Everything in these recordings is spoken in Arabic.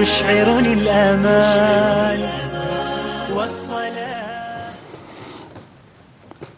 يشعرني الآمال والصلاة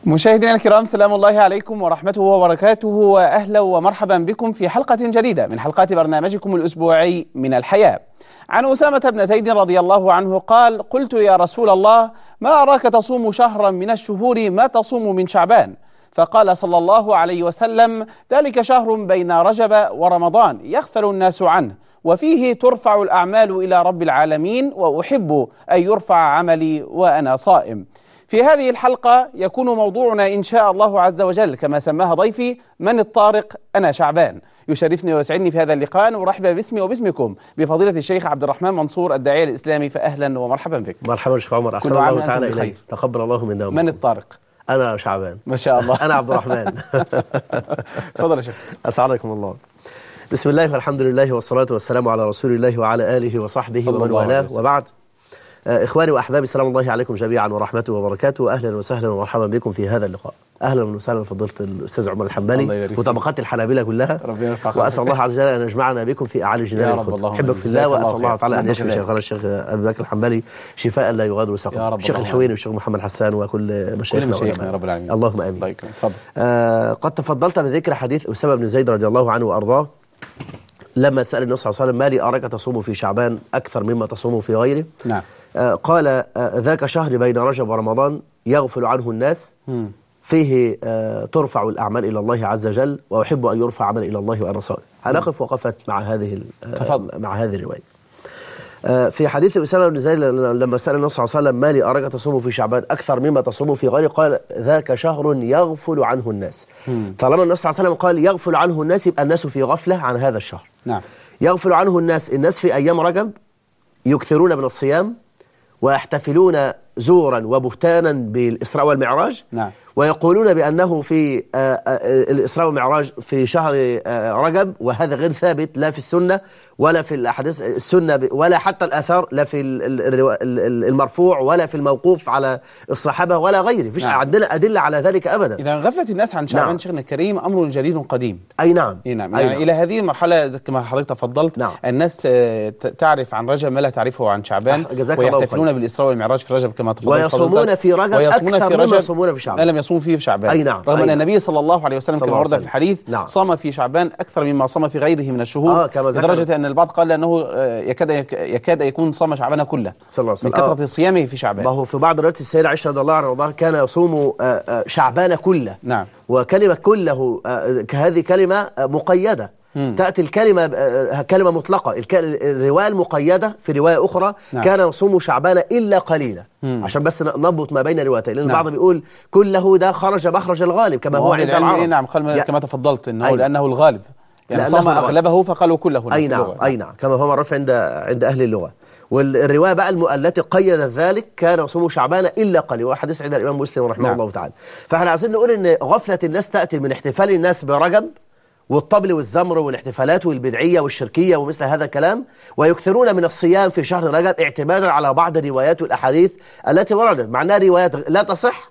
مشاهدينا الكرام سلام الله عليكم ورحمته وبركاته واهلا ومرحبا بكم في حلقه جديده من حلقات برنامجكم الاسبوعي من الحياه. عن اسامه بن زيد رضي الله عنه قال: قلت يا رسول الله ما اراك تصوم شهرا من الشهور ما تصوم من شعبان؟ فقال صلى الله عليه وسلم: ذلك شهر بين رجب ورمضان يغفل الناس عنه وفيه ترفع الأعمال إلى رب العالمين وأحب أن يرفع عملي وأنا صائم في هذه الحلقة يكون موضوعنا إن شاء الله عز وجل كما سماها ضيفي من الطارق أنا شعبان يشرفني ويسعدني في هذا اللقاء ورحب باسمي وباسمكم بفضيلة الشيخ عبد الرحمن منصور الداعية الإسلامي فأهلا ومرحبا بك مرحبا شيخ عمر أحسن الله تعالى إليك تقبل الله منا من الطارق أنا شعبان ما شاء الله أنا عبد الرحمن تفضل يا شيخ أسعدكم الله بسم الله والحمد لله والصلاة والسلام على رسول الله وعلى آله وصحبه ومن والاه وبعد آه، إخواني وأحبابي سلام الله عليكم جميعا ورحمته وبركاته أهلا وسهلا ومرحبا بكم في هذا اللقاء أهلا وسهلا فضلة الأستاذ عمر الحنبلي وطبقات الحنابلة كلها وأسأل الله عز وجل أن يجمعنا بكم في أعالي جنان الخد أحبك في الله وأسأل الله تعالى أن نعم، يشفي شيخنا الشيخ أبي بكر الحنبلي شفاء لا يغادر سقما الشيخ الحويني والشيخ محمد حسان وكل مشايخنا كل مشايخنا رب العالمين اللهم آمين آه قد تفضلت بذكر حديث أسامة بن زيد رضي الله عنه وأرضاه لما سأل النبي صلى الله عليه وسلم ما لي أراك تصوم في شعبان أكثر مما تصوم في غيره نعم. آه قال آه ذاك شهر بين رجب ورمضان يغفل عنه الناس فيه آه ترفع الأعمال إلى الله عز وجل وأحب أن يرفع عمل إلى الله وأنا صائم هنقف وقفت مع هذه آه، مع هذه الرواية آه، في حديث الرسالة زيد لما سأل النبي صلى الله عليه وسلم ما لي أراك تصوم في شعبان أكثر مما تصوم في غيره قال ذاك شهر يغفل عنه الناس مم. طالما النبي صلى الله عليه وسلم قال يغفل عنه الناس يبقى الناس في غفلة عن هذا الشهر نعم يغفل عنه الناس الناس في أيام رجب يكثرون من الصيام ويحتفلون زورا وبهتانا بالإسراء والمعراج نعم. ويقولون بأنه في آه، آه، الإسراء والمعراج في شهر آه، رجب وهذا غير ثابت لا في السنة ولا في الأحاديث السنة ولا حتى الآثار لا في المرفوع ولا في الموقوف على الصحابة ولا غيره فيش نعم. عندنا أدلة على ذلك أبدا إذا غفلة الناس عن شعبان نعم. شيخنا الكريم أمر جديد قديم أي نعم, أي نعم. يعني أي نعم. إلى هذه المرحلة كما حضرتك تفضلت نعم. الناس تعرف عن رجب ما لا تعرفه عن شعبان ويحتفلون بالإسراء والمعراج في رجب كما كما تفضلت ويصومون في رجب ويصومون أكثر في رجب مما يصومون في شعبان لم يصوموا فيه في شعبان أي نعم رغم أن نعم. النبي صلى الله عليه وسلم كما ورد في الحديث نعم. صام في شعبان أكثر مما صام في غيره من الشهور آه كما لدرجة أن البعض قال أنه آه، يكاد يكاد يكون صام شعبان كله صلى الله عليه وسلم من كثرة آه صيامه في شعبان ما هو في بعض روايات السيدة عائشة رضي الله عنها كان يصوم آه، آه، شعبان كله نعم وكلمة كله كهذه كلمة مقيدة مم. تأتي الكلمة آه، كلمة مطلقة الرواية المقيدة في رواية أخرى نعم. كان يصوم شعبان إلا قليلا مم. عشان بس نضبط ما بين الروايتين لأن نعم. البعض بيقول كله ده خرج مخرج الغالب كما هو عند العرب إيه، نعم نعم يعني كما تفضلت إنه أي. لأنه الغالب يعني صام أغلبه فقالوا كله أي نعم أي نعم كما هو معروف عند عند أهل اللغة والرواية بقى التي قيدت ذلك كان يصوم شعبان إلا قليلا وحديث عند الإمام مسلم رحمه نعم. الله تعالى فاحنا عايزين نقول إن غفلة الناس تأتي من احتفال الناس برجب والطبل والزمر والاحتفالات والبدعية والشركية ومثل هذا الكلام ويكثرون من الصيام في شهر رجب اعتمادا على بعض الروايات والأحاديث التي وردت معناها روايات لا تصح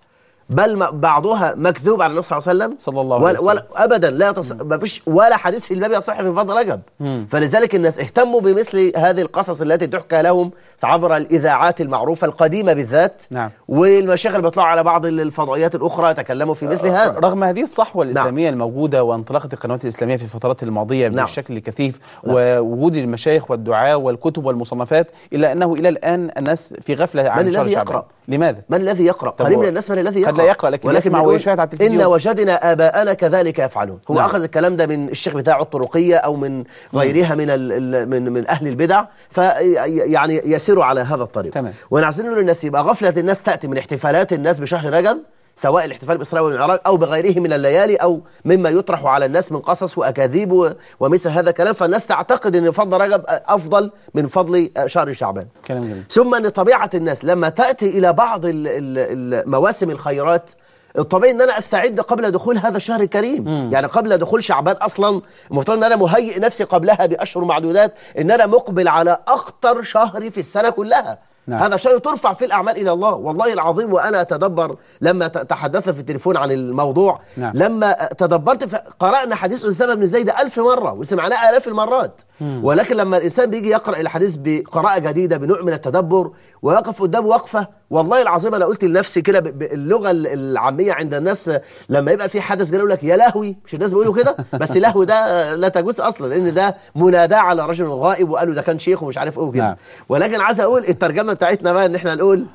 بل بعضها مكذوب على النبي صلى الله عليه وسلم صلى الله عليه وسلم ولا ابدا لا تص... ما فيش ولا حديث في الباب يصح في فضل رجب فلذلك الناس اهتموا بمثل هذه القصص التي تحكى لهم عبر الاذاعات المعروفه القديمه بالذات نعم. والمشايخ اللي بيطلعوا على بعض الفضائيات الاخرى تكلموا في مثل آه، هذا رغم هذه الصحوه نعم. الاسلاميه نعم. الموجوده وانطلاقه القنوات الاسلاميه في الفترات الماضيه نعم. بشكل كثيف نعم. ووجود المشايخ والدعاء والكتب والمصنفات الا انه الى الان الناس في غفله عن من الذي يقرا لماذا من الذي يقرا قليل من الناس من الذي يقرا لا يقرأ لكن يسمع ويشاهد على التلفزيون إن وجدنا آباءنا كذلك يفعلون هو نعم. أخذ الكلام ده من الشيخ بتاعه الطرقية أو من نعم. غيرها من ال من, من أهل البدع فيعني يسيروا على هذا الطريق تمام وأنا عايزين نقول للناس يبقى غفلة الناس تأتي من احتفالات الناس بشهر رجب سواء الاحتفال بإسراء والمعراج أو بغيره من الليالي أو مما يطرح على الناس من قصص وأكاذيب ومثل هذا الكلام فالناس تعتقد أن فضل رجب أفضل من فضل شهر شعبان كلام جميل. ثم أن طبيعة الناس لما تأتي إلى بعض المواسم الخيرات الطبيعي ان انا استعد قبل دخول هذا الشهر الكريم مم. يعني قبل دخول شعبان اصلا المفترض ان انا مهيئ نفسي قبلها باشهر معدودات ان انا مقبل على اخطر شهر في السنه كلها نعم. هذا شيء ترفع في الأعمال إلى الله والله العظيم وأنا أتدبر لما تحدثت في التليفون عن الموضوع نعم. لما تدبرت قرأنا حديث أسامة بن زيد ألف مرة وسمعناه آلاف المرات مم. ولكن لما الإنسان بيجي يقرأ الحديث بقراءة جديدة بنوع من التدبر ويقف قدامه وقفة والله العظيم انا قلت لنفسي كده باللغه العاميه عند الناس لما يبقى في حدث كده يقول لك يا لهوي مش الناس بيقولوا كده بس لهوي ده لا تجوز اصلا لان ده مناداه على رجل غائب وقالوا ده كان شيخ ومش عارف ايه وكده نعم. ولكن عايز اقول الترجمه بتاعتنا بقى ان احنا نقول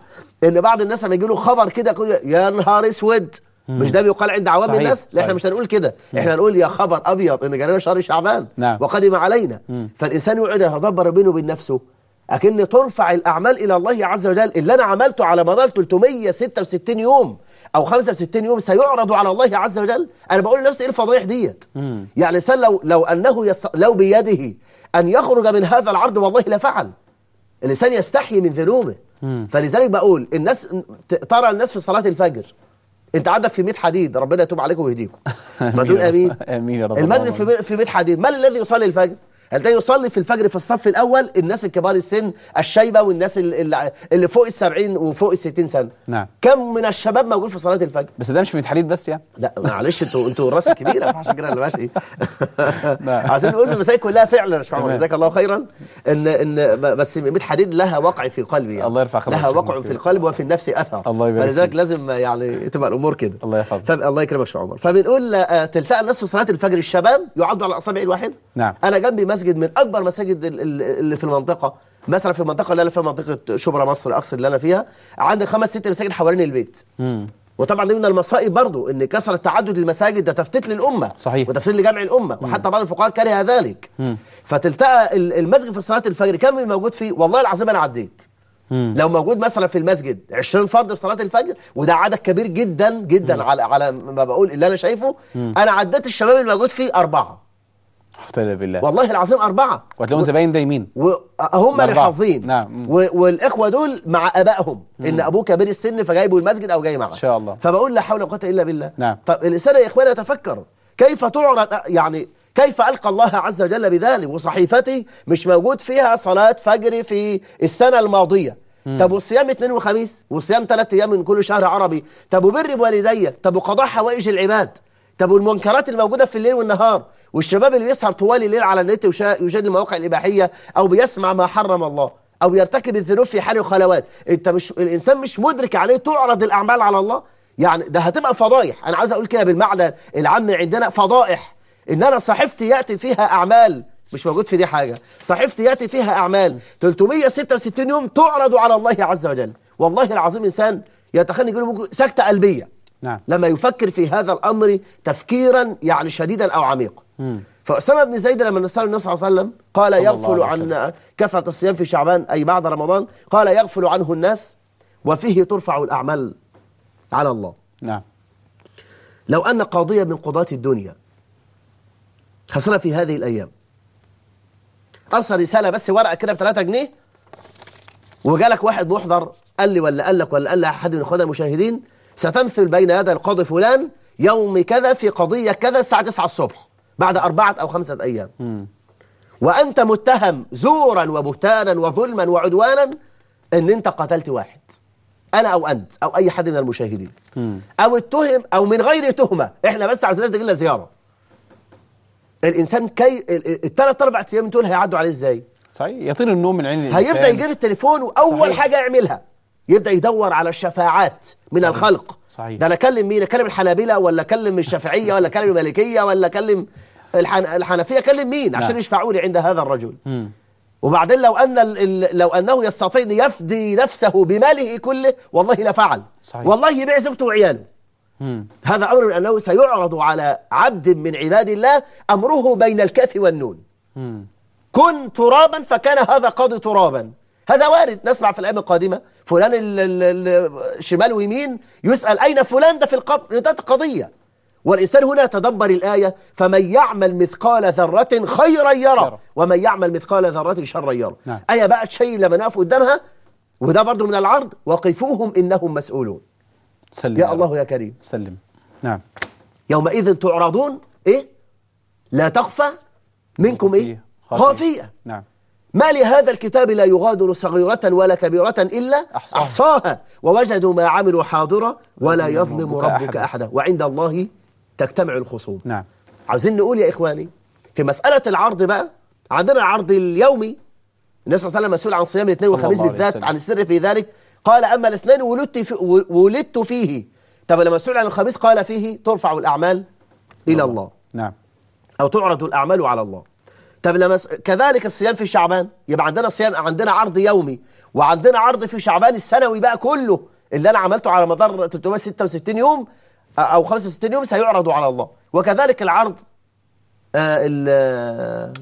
ان بعض الناس لما يجي له خبر كده يقول يا نهار اسود مش ده بيقال عند عوام الناس لا احنا مش هنقول كده احنا هنقول يا خبر ابيض ان جالنا شهر شعبان نعم. وقدم علينا مم. فالانسان يقعد يتدبر بينه وبين نفسه أكن ترفع الأعمال إلى الله عز وجل اللي أنا عملته على مدار 366 يوم أو 65 يوم سيعرض على الله عز وجل أنا بقول لنفسي إيه الفضايح ديت يعني الإنسان لو, لو أنه يص... لو بيده أن يخرج من هذا العرض والله لفعل الإنسان يستحي من ذنوبه فلذلك بقول الناس ترى الناس في صلاة الفجر انت عندك في 100 حديد ربنا يتوب عليكم ويهديكم ما دول امين امين يا رب المسجد في 100 حديد من الذي يصلي الفجر ده يصلي في الفجر في الصف الاول الناس الكبار السن الشايبه والناس اللي, اللي فوق ال 70 وفوق ال 60 سنه نعم كم من الشباب موجود في صلاه الفجر بس ده مش في الحديد بس يعني لا معلش انتوا انتوا الراس كبيره عشان كده انا ماشي نعم. عايزين نقول المساجد المسائل كلها فعلا يا شيخ عمر جزاك الله خيرا ان ان بس ميت حديد لها وقع في قلبي يعني. الله يرفع خلقك لها وقع في القلب وفي النفس اثر الله يبارك فلذلك لازم يعني تبقى الامور كده الله يحفظك الله يكرمك يا شيخ عمر فبنقول آه، تلتقى الناس في صلاه الفجر الشباب يعدوا على اصابع الواحد نعم انا جنبي مسجد من أكبر مساجد اللي في المنطقة مثلا في المنطقة اللي أنا فيها منطقة شبرا مصر أقصد اللي أنا فيها عندي خمس ست مساجد حوالين البيت مم. وطبعا دي من المصائب برضو ان كثره تعدد المساجد ده تفتت للامه صحيح وتفتت لجمع الامه مم. وحتى بعض الفقهاء كره ذلك فتلتقى المسجد في صلاه الفجر كم موجود فيه والله العظيم انا عديت مم. لو موجود مثلا في المسجد 20 فرد في صلاه الفجر وده عدد كبير جدا جدا مم. على على ما بقول اللي انا شايفه مم. انا عديت الشباب الموجود فيه اربعه افتل بالله والله العظيم أربعة وهتلاقيهم زباين دايمين أه، هم اللي حافظين نعم والإخوة دول مع أبائهم إن أبوه كبير السن فجايبه المسجد أو جاي معاه إن شاء الله فبقول لا حول ولا قوة إلا بالله نعم طب الإنسان يا إخوانا يتفكر كيف تعرض يعني كيف ألقى الله عز وجل بذلك وصحيفتي مش موجود فيها صلاة فجر في السنة الماضية مم. طب وصيام اثنين وخميس وصيام ثلاث أيام من كل شهر عربي طب وبر بوالدي طب وقضاء حوائج العباد طب والمنكرات الموجودة في الليل والنهار والشباب اللي بيسهر طوال الليل على النت ويشاهد المواقع الإباحية أو بيسمع ما حرم الله أو يرتكب الذنوب في حال وخلوات انت مش الإنسان مش مدرك عليه تعرض الأعمال على الله يعني ده هتبقى فضائح أنا عايز أقول كده بالمعنى العام عندنا فضائح إن أنا صحيفتي يأتي فيها أعمال مش موجود في دي حاجة صحيفتي يأتي فيها أعمال 366 يوم تعرض على الله عز وجل والله العظيم إنسان يتخيل يقول سكتة قلبية نعم. لما يفكر في هذا الأمر تفكيرا يعني شديدا أو عميقا فأسامة بن زيد لما نسأل النبي صلى الله عليه وسلم قال يغفل عن كثرة الصيام في شعبان أي بعد رمضان قال يغفل عنه الناس وفيه ترفع الأعمال على الله نعم لو أن قاضية من قضاة الدنيا خسرها في هذه الأيام أرسل رسالة بس ورقة كده ب 3 جنيه وجالك واحد محضر قال لي ولا قال لك ولا قال لأحد من إخواننا المشاهدين ستمثل بين يدي القاضي فلان يوم كذا في قضية كذا الساعة 9 الصبح بعد أربعة أو خمسة أيام م. وأنت متهم زورا وبهتانا وظلما وعدوانا أن أنت قتلت واحد أنا أو أنت أو أي حد من المشاهدين م. أو اتهم أو من غير تهمة إحنا بس عايزين نرجع زيارة الإنسان كي الثلاث أربع أيام دول هيعدوا عليه إزاي؟ صحيح يطير النوم من عين الإنسان هيبدأ يجيب التليفون وأول صحيح. حاجة يعملها يبدا يدور على الشفاعات من صحيح. الخلق صحيح. ده انا اكلم مين اكلم الحنابلة ولا اكلم الشافعيه ولا اكلم المالكيه ولا اكلم الحن... الحنفيه اكلم مين نعم. عشان يشفعوا لي عند هذا الرجل م. وبعدين لو ان ال... لو انه يستطيع ان يفدي نفسه بماله كله والله لفعل صحيح. والله يبيع زوجته وعياله هذا امر من انه سيعرض على عبد من عباد الله امره بين الكاف والنون م. كن ترابا فكان هذا قاضي ترابا هذا وارد نسمع في الأيام القادمة فلان الشمال ويمين يسأل أين فلان ده في القبر ده قضية والإنسان هنا يتدبر الآية فمن يعمل مثقال ذرة خيرا يرى ومن يعمل مثقال ذرة شرا يرى نعم. آية بقى شيء لما نقف قدامها وده برضو من العرض وقفوهم إنهم مسؤولون سلم يا الله يا كريم سلم نعم يومئذ تعرضون إيه لا تخفى منكم إيه خافية, خافية. نعم ما لهذا الكتاب لا يغادر صغيرة ولا كبيرة إلا أحصاها, أحصاها ووجدوا ما عملوا حاضرة ولا يظلم ربك أحدا, أحدا وعند الله تجتمع الخصوم نعم عاوزين نقول يا إخواني في مسألة العرض بقى عندنا العرض اليومي النبي صلى الله عليه وسلم مسؤول عن صيام الاثنين والخميس بالذات عن السر في ذلك قال أما الاثنين ولدت, في ولدت فيه طب لما مسؤول عن الخميس قال فيه ترفع الأعمال إلى الله نعم أو تعرض الأعمال على الله طب لما كذلك الصيام في شعبان يبقى عندنا صيام عندنا عرض يومي وعندنا عرض في شعبان السنوي بقى كله اللي انا عملته على مدار 366 يوم او 65 يوم سيعرض على الله وكذلك العرض آه، ال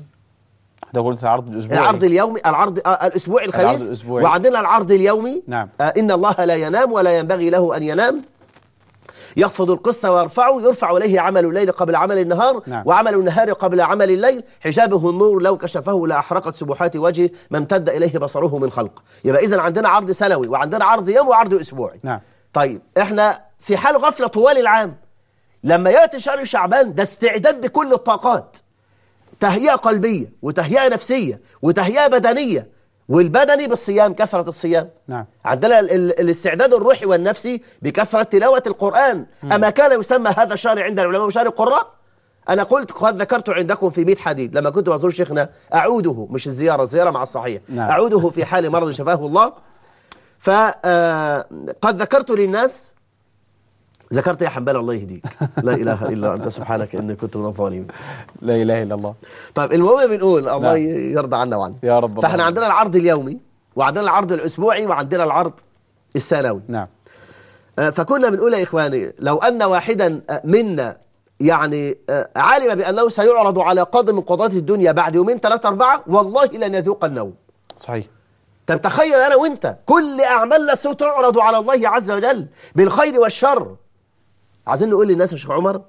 ده قلت العرض الاسبوعي العرض اليومي العرض آه الاسبوعي الخميس العرض الأسبوعي. وعندنا العرض اليومي نعم آه ان الله لا ينام ولا ينبغي له ان ينام يخفض القسط ويرفعه يرفع إليه عمل الليل قبل عمل النهار نعم. وعمل النهار قبل عمل الليل حجابه النور لو كشفه لأحرقت سبحات وجهه ما امتد إليه بصره من خلق يبقى إذا عندنا عرض سنوي وعندنا عرض يوم وعرض أسبوعي نعم. طيب إحنا في حال غفلة طوال العام لما يأتي شهر شعبان ده استعداد بكل الطاقات تهيئة قلبية وتهيئة نفسية وتهيئة بدنية والبدني بالصيام كثرة الصيام نعم. عندنا الاستعداد الروحي والنفسي بكثرة تلاوة القرآن مم. أما كان يسمى هذا الشهر عند العلماء شهر القراء أنا قلت قد ذكرت عندكم في بيت حديد لما كنت بزور شيخنا أعوده مش الزيارة الزيارة مع الصحيح نعم. أعوده في حال مرض شفاه الله فقد آه، ذكرت للناس ذكرت يا حنبال الله يهديك لا اله الا انت سبحانك اني كنت من الظالمين لا اله الا الله طيب المهم بنقول نعم. الله نعم. يرضى عنا وعنك يا رب فاحنا عندنا العرض اليومي وعندنا العرض الاسبوعي وعندنا العرض السنوي نعم آه، فكنا بنقول يا اخواني لو ان واحدا آه، منا يعني آه، علم بانه سيعرض على قاضي من قضاة الدنيا بعد يومين ثلاثه اربعه والله لن يذوق النوم صحيح طب تخيل انا وانت كل اعمالنا ستعرض على الله عز وجل بالخير والشر عايزين نقول للناس يا شيخ عمر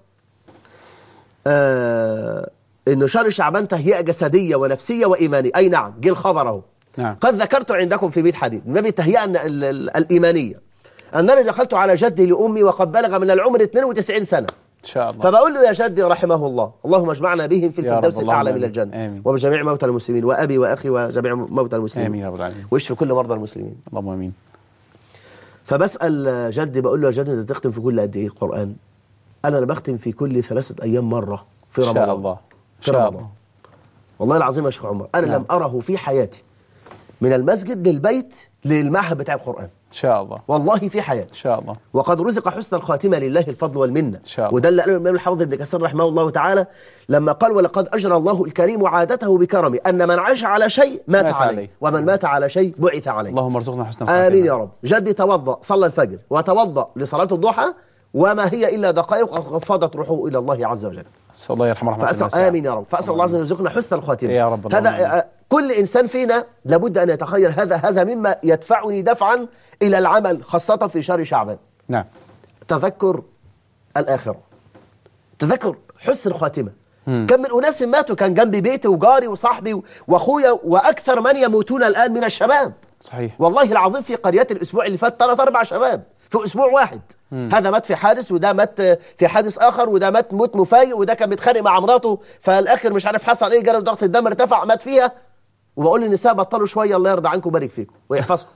آه انه شهر شعبان تهيئه جسديه ونفسيه وايمانيه اي نعم جه الخبر اهو نعم. قد ذكرت عندكم في بيت حديث النبي التهيئه الايمانيه انني دخلت على جدي لامي وقد بلغ من العمر 92 سنه ان شاء الله فبقول له يا جدي رحمه الله اللهم اجمعنا بهم في الفردوس الاعلى من الجنه امين وبجميع موتى المسلمين وابي واخي وجميع موتى المسلمين امين يا رب العالمين واشف كل مرضى المسلمين اللهم امين فبسال جدي بقول له يا جدي انت بتختم في كل قد ايه القران؟ قال انا بختم في كل ثلاثه ايام مره في رمضان ان شاء الله في شاء رمضان الله. والله العظيم يا شيخ عمر انا نعم. لم اره في حياتي من المسجد للبيت للمعهد بتاع القران إن شاء الله والله في حياة إن شاء الله وقد رزق حسن الخاتمة لله الفضل والمنة إن شاء الله وده اللي قاله الإمام الحافظ ابن كثير رحمه الله تعالى لما قال ولقد أجرى الله الكريم عادته بكرمه أن من عاش على شيء مات, مات عليه علي. ومن مات على شيء بعث عليه اللهم ارزقنا حسن الخاتمة آمين يا رب جدي توضأ صلى الفجر وتوضأ لصلاة الضحى وما هي إلا دقائق فاضت روحه إلى الله عز وجل الله يرحمه رحمة الله آمين يا رب فأسأل الله عز وجل يرزقنا حسن الخاتمة يا رب هذا آه، كل إنسان فينا لابد أن يتخيل هذا هذا مما يدفعني دفعا إلى العمل خاصة في شهر شعبان نعم تذكر الآخرة تذكر حسن الخاتمة كم من أناس ماتوا كان جنبي بيتي وجاري وصاحبي وأخويا وأكثر من يموتون الآن من الشباب صحيح والله العظيم في قريات الأسبوع اللي فات ثلاث أربع شباب في أسبوع واحد مم. هذا مات في حادث وده مات في حادث آخر وده مات موت مفاجئ وده كان بيتخانق مع مراته فالآخر مش عارف حصل إيه جرى ضغط الدم ارتفع مات فيها وبقول للنساء بطلوا شوية الله يرضى عنكم ويبارك فيكم ويحفظكم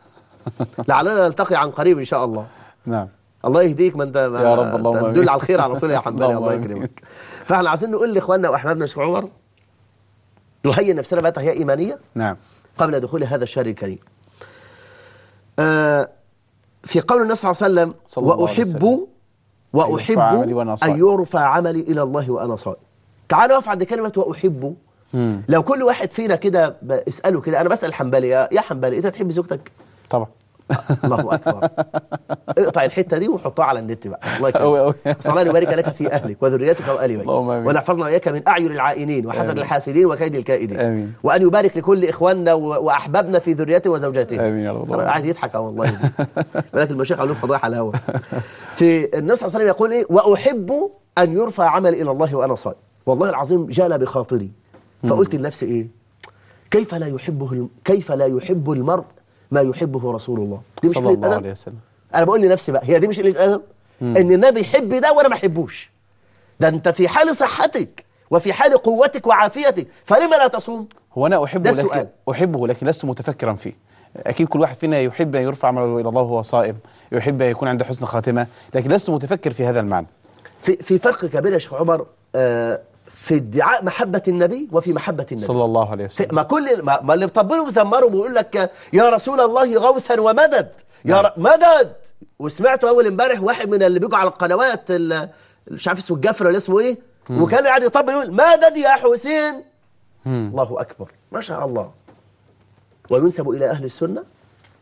لعلنا نلتقي عن قريب إن شاء الله نعم الله يهديك ما انت يا رب اللهم تدل على الخير على طول يا حمدان الله يكرمك فاحنا عايزين نقول لاخواننا واحبابنا الشيخ عمر نهيئ نفسنا بقى تهيئه ايمانيه نعم قبل دخول هذا الشهر الكريم آه في قول النبي صلى الله عليه وسلم واحب واحب أيوة، ان يرفع عملي الى الله وانا صائم تعالوا اقف عند كلمه واحب مم. لو كل واحد فينا كده اساله كده انا بسال حنبلي يا حنبلي انت بتحب زوجتك طبعا الله اكبر اقطع الحته دي وحطها على النت بقى الله يكرمك صلى وبارك لك في اهلك وذريتك وال بيتك ونحفظنا واياك من اعين العائنين وحسد الحاسدين وكيد الكائدين امين وان يبارك لكل اخواننا واحبابنا في ذريتهم وزوجاتهم امين يا رب قاعد يضحك اهو والله ولكن المشيخ قال له فضيحه على الهوا في النبي صلى الله عليه وسلم يقول ايه واحب ان يرفع عملي الى الله وانا صائم والله العظيم جال بخاطري فقلت لنفسي ايه كيف لا يحبه كيف لا يحب المرء ما يحبه رسول الله دي مش صلى الله عليه وسلم انا بقول لنفسي بقى هي دي مش قله ادب ان النبي يحب ده وانا ما احبوش ده انت في حال صحتك وفي حال قوتك وعافيتك فلما لا تصوم هو انا احبه لكن سؤال. احبه لكن لست متفكرا فيه اكيد كل واحد فينا يحب ان يرفع عمله الى الله وهو صائم يحب ان يكون عنده حسن خاتمه لكن لست متفكر في هذا المعنى في في فرق كبير يا شيخ عمر آه في ادعاء محبة النبي وفي محبة النبي صلى الله عليه وسلم ما كل ما, ما اللي بطبلوا بزمروا بيقول لك يا رسول الله غوثا ومدد يا نعم. ر... مدد وسمعته اول امبارح واحد من اللي بيجوا على القنوات مش عارف اسمه الجفر ولا اسمه ايه وكان قاعد يطبل يقول مدد يا حسين مم. الله اكبر ما شاء الله وينسب الى اهل السنه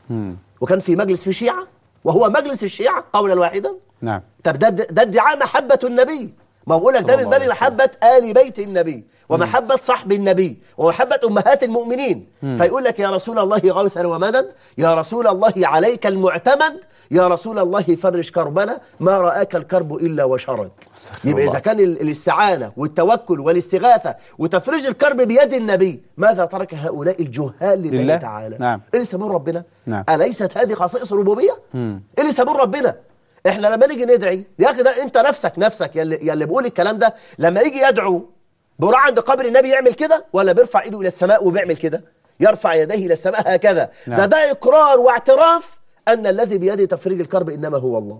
مم. وكان في مجلس في شيعه وهو مجلس الشيعه قولا واحدا نعم طب ده ده ادعاء محبه النبي ما بقول لك ده من باب محبة آل بيت النبي ومحبة صحب النبي ومحبة أمهات المؤمنين مم. فيقول لك يا رسول الله غوثا ومدد يا رسول الله عليك المعتمد يا رسول الله فرش كربنا ما رآك الكرب إلا وشرد يبقى إذا كان الاستعانة والتوكل والاستغاثة وتفريج الكرب بيد النبي ماذا ترك هؤلاء الجهال لله, لله؟ تعالى نعم. اللي سمون ربنا نعم. أليست هذه خصائص ربوبية اللي سمون ربنا احنا لما نيجي ندعي يا اخي ده انت نفسك نفسك يا اللي, بيقول الكلام ده لما يجي يدعو بيروح عند قبر النبي يعمل كده ولا بيرفع ايده الى السماء وبيعمل كده يرفع يديه الى السماء هكذا نعم. ده ده اقرار واعتراف ان الذي بيده تفريج الكرب انما هو الله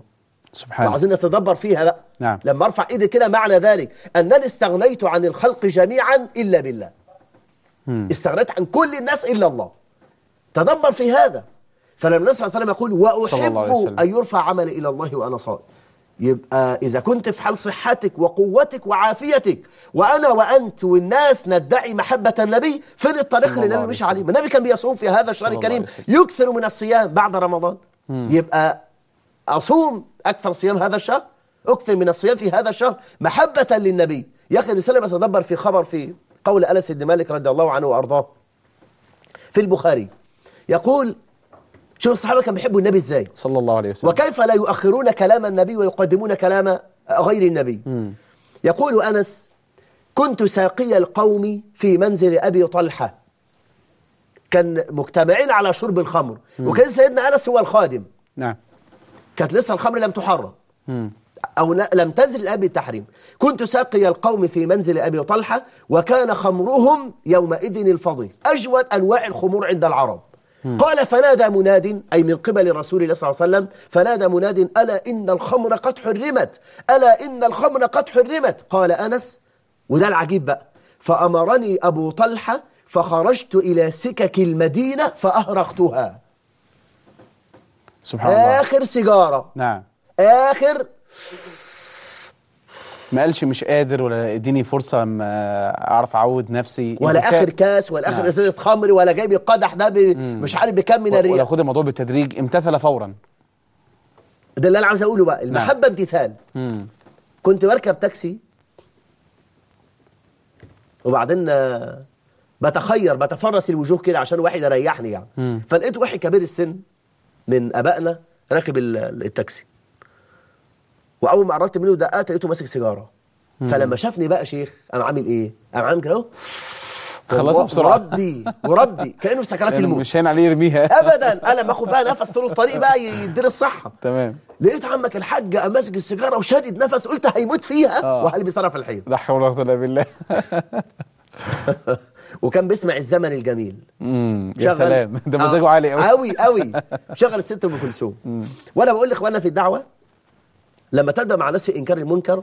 سبحان الله عايزين نتدبر فيها بقى نعم. لما ارفع ايدي كده معنى ذلك انني استغنيت عن الخلق جميعا الا بالله مم. استغنيت عن كل الناس الا الله تدبر في هذا فلما النبي صلى الله عليه وسلم يقول وأحب أن يرفع عملي إلى الله وأنا صائم يبقى إذا كنت في حال صحتك وقوتك وعافيتك وأنا وأنت والناس ندعي محبة النبي فين الطريق اللي النبي مشي عليه؟ النبي كان بيصوم في هذا الشهر الكريم يكثر من الصيام بعد رمضان مم. يبقى أصوم أكثر صيام هذا الشهر أكثر من الصيام في هذا الشهر محبة للنبي يا أخي الرسالة بتدبر في خبر في قول أنس بن مالك رضي الله عنه وأرضاه في البخاري يقول شوف الصحابة كانوا بيحبوا النبي إزاي صلى الله عليه وسلم وكيف لا يؤخرون كلام النبي ويقدمون كلام غير النبي م. يقول أنس كنت ساقي القوم في منزل أبي طلحة كان مجتمعين على شرب الخمر م. وكان سيدنا أنس هو الخادم نعم كانت لسه الخمر لم تحرم م. أو لم تنزل الأب التحريم كنت ساقي القوم في منزل أبي طلحة وكان خمرهم يومئذ الفضيل أجود أنواع الخمور عند العرب قال فنادى مناد أي من قبل رسول الله صلى الله عليه وسلم فنادى مناد ألا إن الخمر قد حرمت ألا إن الخمر قد حرمت قال أنس وده العجيب بقى فأمرني أبو طلحة فخرجت إلى سكك المدينة فأهرقتها سبحان الله آخر سيجارة نعم آخر ما قالش مش قادر ولا اديني فرصه اعرف اعود نفسي يعني ولا اخر كاس ولا اخر نعم. ازازه نعم. خمر ولا جايب القدح ده مش عارف بكم من الريح ولا خد الموضوع بالتدريج امتثل فورا ده اللي انا عاوز اقوله بقى نعم. المحبه نعم. امتثال كنت بركب تاكسي وبعدين آه، بتخير بتفرس الوجوه كده عشان واحد يريحني يعني فلقيت واحد كبير السن من ابائنا راكب التاكسي واول ما قربت منه دقات لقيته ماسك سيجاره فلما شافني بقى شيخ قام عامل ايه؟ قام عامل كده خلصها بسرعه وربي وربي كانه في سكرات يعني الموت مش هين عليه يرميها ابدا انا باخد بقى نفس طول الطريق بقى يدير الصحه تمام لقيت عمك الحاج قام ماسك السيجاره وشادد نفس قلت هيموت فيها آه. وهل بيصرف الحيط لا حول ولا قوه الا بالله وكان بيسمع الزمن الجميل امم يا سلام ده مزاجه آه. عالي قوي قوي قوي شغل الست ام كلثوم وانا بقول لاخواننا في الدعوه لما تبدأ مع الناس في إنكار المنكر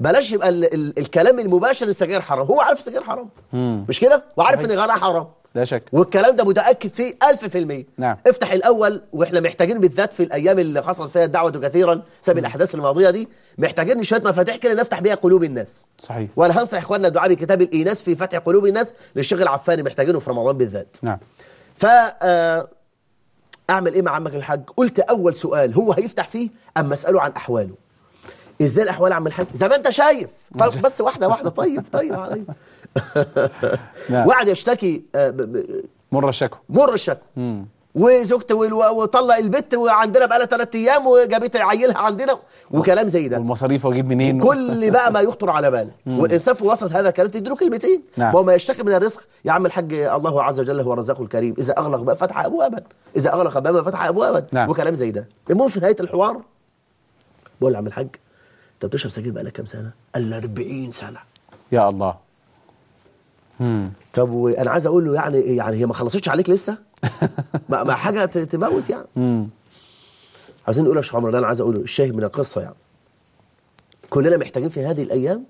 بلاش يبقى ال ال الكلام المباشر السجاير حرام هو عارف السجاير حرام مم. مش كده وعارف ان غيرها حرام لا شك والكلام ده متاكد فيه 1000% نعم افتح الاول واحنا محتاجين بالذات في الايام اللي حصل فيها الدعوه كثيرا بسبب الاحداث الماضيه دي محتاجين شويه مفاتيح كده نفتح بيها قلوب الناس صحيح وانا هنصح اخواننا دعاء بكتاب الايناس في فتح قلوب الناس للشيخ العفاني محتاجينه في رمضان بالذات نعم ف آه، اعمل ايه مع عمك الحاج قلت اول سؤال هو هيفتح فيه اما اساله عن احواله ازاي الاحوال عم الحاج زي ما انت شايف طيب بس واحده واحده طيب طيب علي نعم. وقعد يشتكي آه، مر الشكوى مر الشكوى وزوجته وطلق البت وعندنا بقى لها ثلاث ايام وجابت عيلها عندنا وكلام زي ده والمصاريف واجيب منين كل بقى ما يخطر على باله والانسان في وسط هذا الكلام تديله كلمتين نعم. ما هو ما يشتكي من الرزق يا عم الحاج الله عز وجل هو الرزاق الكريم اذا اغلق بقى فتح ابوه ابد اذا اغلق باب فتح ابوه ابد نعم. وكلام زي ده المهم في نهايه الحوار بقول عم الحاج انت بتشرب سجاير بقى لك كام سنه؟ قال 40 سنه يا الله طب وانا عايز اقول له يعني إيه، يعني هي ما خلصتش عليك لسه ما, حاجه تموت يعني مم. عايزين نقول يا شيخ عمر ده انا عايز اقوله الشاهد من القصه يعني كلنا محتاجين في هذه الايام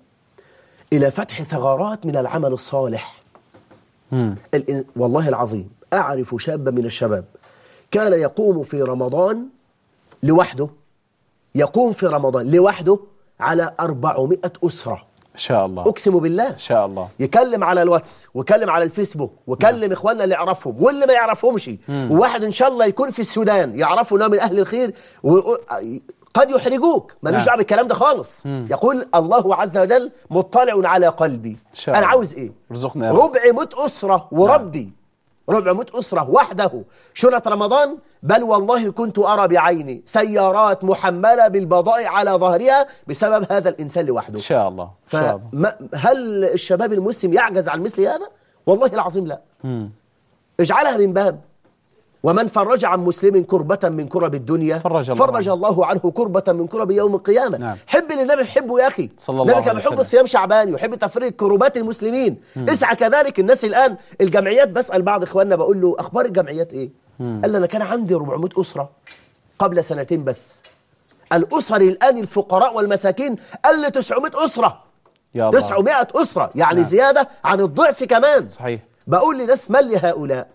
الى فتح ثغرات من العمل الصالح مم. والله العظيم اعرف شابا من الشباب كان يقوم في رمضان لوحده يقوم في رمضان لوحده على 400 اسره ان شاء الله اقسم بالله ان شاء الله يكلم على الواتس ويكلم على الفيسبوك ويكلم نعم. اخواننا اللي يعرفهم واللي ما يعرفهمش وواحد ان شاء الله يكون في السودان يعرفه انه من اهل الخير و... قد يحرجوك ملوش نعم. دعوه بالكلام ده خالص مم. يقول الله عز وجل مطلع على قلبي انا عاوز ايه رزقنا ربع موت اسره وربي نعم. ربع موت أسرة وحده شنة رمضان بل والله كنت أرى بعيني سيارات محملة بالبضائع على ظهرها بسبب هذا الإنسان لوحده إن شاء الله فهل الشباب المسلم يعجز عن مثل هذا؟ والله العظيم لا م. اجعلها من باب ومن فرج عن مسلم كربة من كرب الدنيا فرج الله, فرج الله عنه كربة من كرب يوم القيامة نعم. حب للنبي حبه يا أخي صلى الله النبي كان يحب صيام شعبان يحب تفريق كربات المسلمين مم. اسعى كذلك الناس الآن الجمعيات بسأل بعض إخواننا بقول له أخبار الجمعيات إيه مم. قال أنا كان عندي 400 أسرة قبل سنتين بس الأسر الآن الفقراء والمساكين قال لي 900 أسرة يا 900 أسرة يعني نعم. زيادة عن الضعف كمان صحيح بقول لناس من لهؤلاء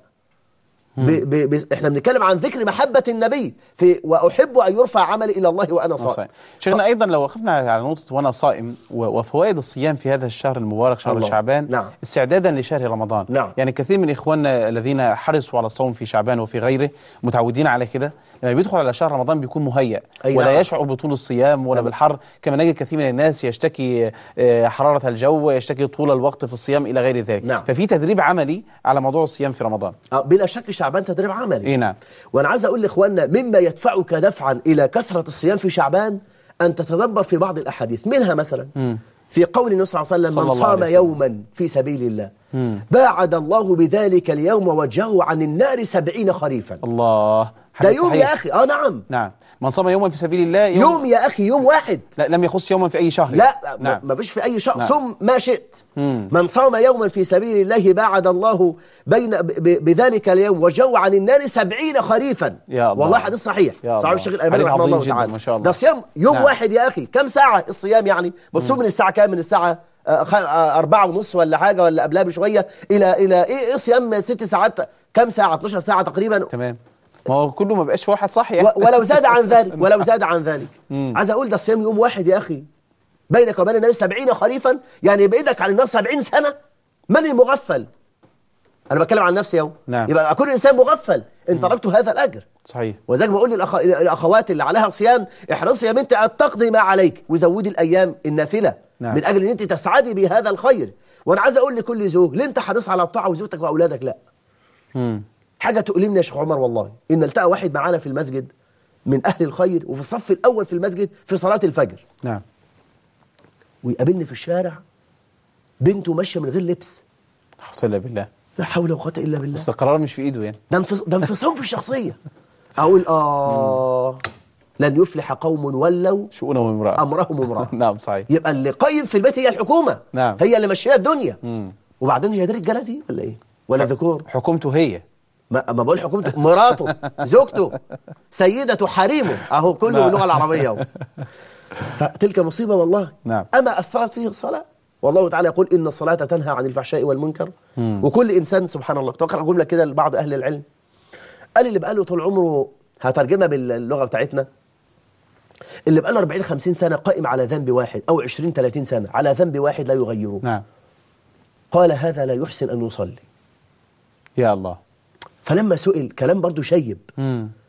بي بي احنا بنتكلم عن ذكر محبة النبي في واحب ان يرفع عملي الى الله وانا صائم, صائم. شيخنا ايضا لو وقفنا على نقطة وانا صائم وفوائد الصيام في هذا الشهر المبارك شهر الله. شعبان نعم. استعدادا لشهر رمضان نعم. يعني كثير من اخواننا الذين حرصوا على الصوم في شعبان وفي غيره متعودين على كده لما بيدخل على شهر رمضان بيكون مهيأ أي ولا نعم. يشعر بطول الصيام ولا نعم. بالحر كما نجد كثير من الناس يشتكي آه، حرارة الجو يشتكي طول الوقت في الصيام الى غير ذلك نعم. ففي تدريب عملي على موضوع الصيام في رمضان آه، بلا شك شعبان تدريب عملي اي نعم وانا عايز اقول لاخواننا مما يدفعك دفعا الى كثره الصيام في شعبان ان تتدبر في بعض الاحاديث منها مثلا م. في قول النبي صلى الله عليه وسلم من صام يوما في سبيل الله م. باعد الله بذلك اليوم وجهه عن النار سبعين خريفا الله ده يوم صحيح. يا أخي آه نعم نعم من صام يوما في سبيل الله يوم, يوم يا أخي يوم واحد لا لم يخص يوما في أي شهر لا نعم. ما فيش في أي شهر نعم. صم ما شئت مم. من صام يوما في سبيل الله باعد الله بين بذلك اليوم وجو عن النار سبعين خريفا يا الله والله حديث صحيح صحيح الشيخ الألباني رحمه الله تعالى ما شاء الله ده صيام يوم نعم. واحد يا أخي كم ساعة الصيام يعني بتصوم من الساعة كام من الساعة آه، آه، أربعة ونص ولا حاجة ولا قبلها بشوية إلى إلى إيه, إيه صيام ست ساعات كم ساعة 12 ساعة تقريبا تمام ما هو كله ما بقاش واحد صح يعني ولو زاد عن ذلك ولو زاد عن ذلك عايز اقول ده الصيام يوم واحد يا اخي بينك وبين الناس 70 خريفا يعني بايدك عن الناس 70 سنه من المغفل انا بتكلم عن نفسي اهو نعم. يبقى اكون انسان مغفل ان تركت هذا الاجر صحيح وذلك بقول للأخ... للاخوات اللي عليها صيام احرصي يا بنت ان تقضي ما عليك وزودي الايام النافله نعم. من اجل ان انت تسعدي بهذا الخير وانا عايز اقول لكل زوج ليه انت حريص على الطاعه وزوجتك واولادك لا مم. حاجة تؤلمني يا شيخ عمر والله إن التقى واحد معانا في المسجد من أهل الخير وفي الصف الأول في المسجد في صلاة الفجر نعم ويقابلني في الشارع بنته ماشية من غير لبس لا حول بالله لا حول ولا قوة إلا بالله بس القرار مش في إيده يعني ده انفصام ده انفصام في الشخصية أقول آه لن يفلح قوم ولوا شؤونهم امرأة أمرهم امرأة نعم صحيح يبقى اللي قايم في البيت هي الحكومة نعم هي اللي ماشية الدنيا وبعدين هي دي رجالة دي ولا إيه؟ ولا ذكور حكومته هي ما ما بقول حكومته مراته زوجته سيدة حريمه اهو كله نعم. باللغه العربيه اهو فتلك مصيبه والله نعم. اما اثرت فيه الصلاه والله تعالى يقول ان الصلاه تنهى عن الفحشاء والمنكر مم. وكل انسان سبحان الله تقرا جمله كده لبعض اهل العلم قال اللي بقى له طول عمره هترجمها باللغه بتاعتنا اللي بقى له 40 50 سنه قائم على ذنب واحد او 20 30 سنه على ذنب واحد لا يغيره نعم قال هذا لا يحسن ان يصلي يا الله فلما سئل كلام برضو شيب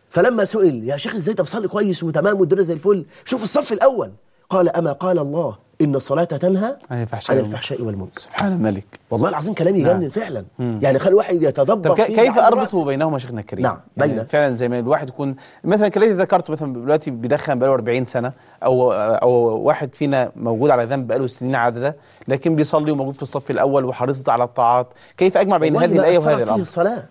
فلما سئل يا شيخ ازاي طب صلي كويس وتمام والدنيا زي الفل شوف الصف الاول قال اما قال الله ان الصلاه تنهى عن الفحشاء, والمنكر سبحان الملك والله العظيم كلام يجنن نعم. فعلا مم. يعني خلي الواحد يتدبر طب كيف اربطه بينهما شيخنا الكريم نعم يعني بينا. فعلا زي ما الواحد يكون مثلا كالذي ذكرته مثلا دلوقتي بيدخن بقاله 40 سنه او او واحد فينا موجود على ذنب بقاله سنين عدده لكن بيصلي وموجود في الصف الاول وحريص على الطاعات كيف اجمع بين هذه الايه وهذه الامر الصلاه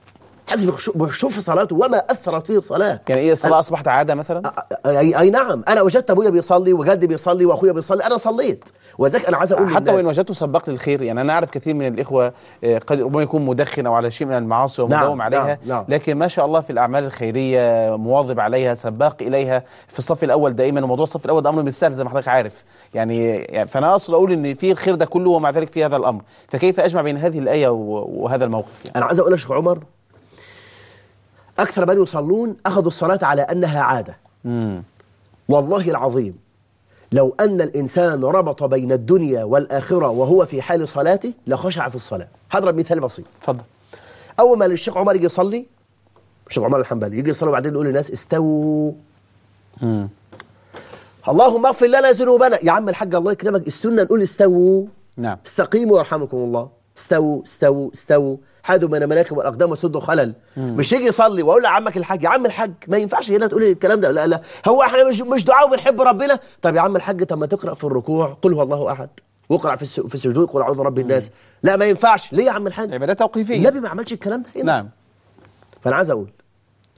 حسب بشوف صلاته وما اثرت فيه الصلاه يعني ايه الصلاه اصبحت عاده مثلا أي, اي نعم انا وجدت ابويا بيصلي وجدي بيصلي واخويا بيصلي انا صليت وذلك انا عايز اقول حتى وان وجدته سباق للخير يعني انا اعرف كثير من الاخوه آه، قد ربما يكون مدخن او على شيء من المعاصي ومداوم نعم, نعم، عليها نعم نعم لكن ما شاء الله في الاعمال الخيريه مواظب عليها سباق اليها في الصف الاول دائما وموضوع الصف الاول ده امر مش سهل زي ما حضرتك عارف يعني،, يعني فانا اقصد اقول ان في الخير ده كله ومع ذلك في هذا الامر فكيف اجمع بين هذه الايه وهذا الموقف يعني انا عايز اقول لك عمر أكثر من يصلون أخذوا الصلاة على أنها عادة مم. والله العظيم لو أن الإنسان ربط بين الدنيا والآخرة وهو في حال صلاته لخشع في الصلاة هضرب مثال بسيط اتفضل أول ما الشيخ عمر يجي يصلي الشيخ عمر الحنبلي يجي يصلي وبعدين يقول للناس استووا اللهم اغفر لنا ذنوبنا يا عم الحاج الله يكرمك السنة نقول استووا نعم استقيموا يرحمكم الله استووا استووا استووا حادوا بين المناكب والاقدام وسدوا خلل مم. مش يجي يصلي واقول لعمك الحاج يا عم الحاج ما ينفعش هنا تقول الكلام ده لا لا هو احنا مش مش دعاء وبنحب ربنا طب يا عم الحاج طب ما تقرا في الركوع قل هو الله احد واقرا في في السجود قل اعوذ برب الناس لا ما ينفعش ليه يا عم الحاج يبقى ده توقيفي النبي ما عملش الكلام ده هنا نعم فانا عايز اقول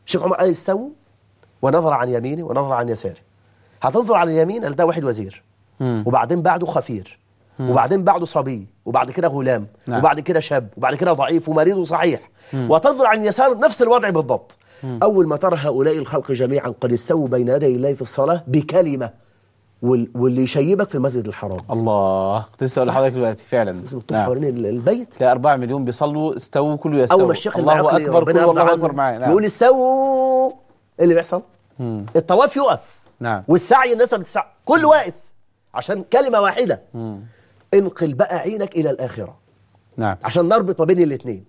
الشيخ عمر قال استووا ونظر عن يميني ونظر عن يساري هتنظر عن اليمين ده واحد وزير مم. وبعدين بعده خفير مم. وبعدين بعده صبي وبعد كده غلام نعم. وبعد كده شاب وبعد كده ضعيف ومريض وصحيح مم. وتنظر عن يسار نفس الوضع بالضبط مم. أول ما ترى هؤلاء الخلق جميعا قد استووا بين يدي الله في الصلاة بكلمة واللي يشيبك في المسجد الحرام الله كنت لسه اقول لحضرتك دلوقتي فعلا لازم تطوف نعم. حوالين البيت تلاقي 4 مليون بيصلوا استووا كله يستووا اول ما الشيخ الله اكبر كله الله اكبر معايا نعم. يقول استووا ايه اللي بيحصل؟ مم. الطواف يقف نعم والسعي الناس ما بتسعى كله واقف عشان كلمه واحده مم. انقل بقى عينك إلى الآخرة نعم عشان نربط ما بين الاثنين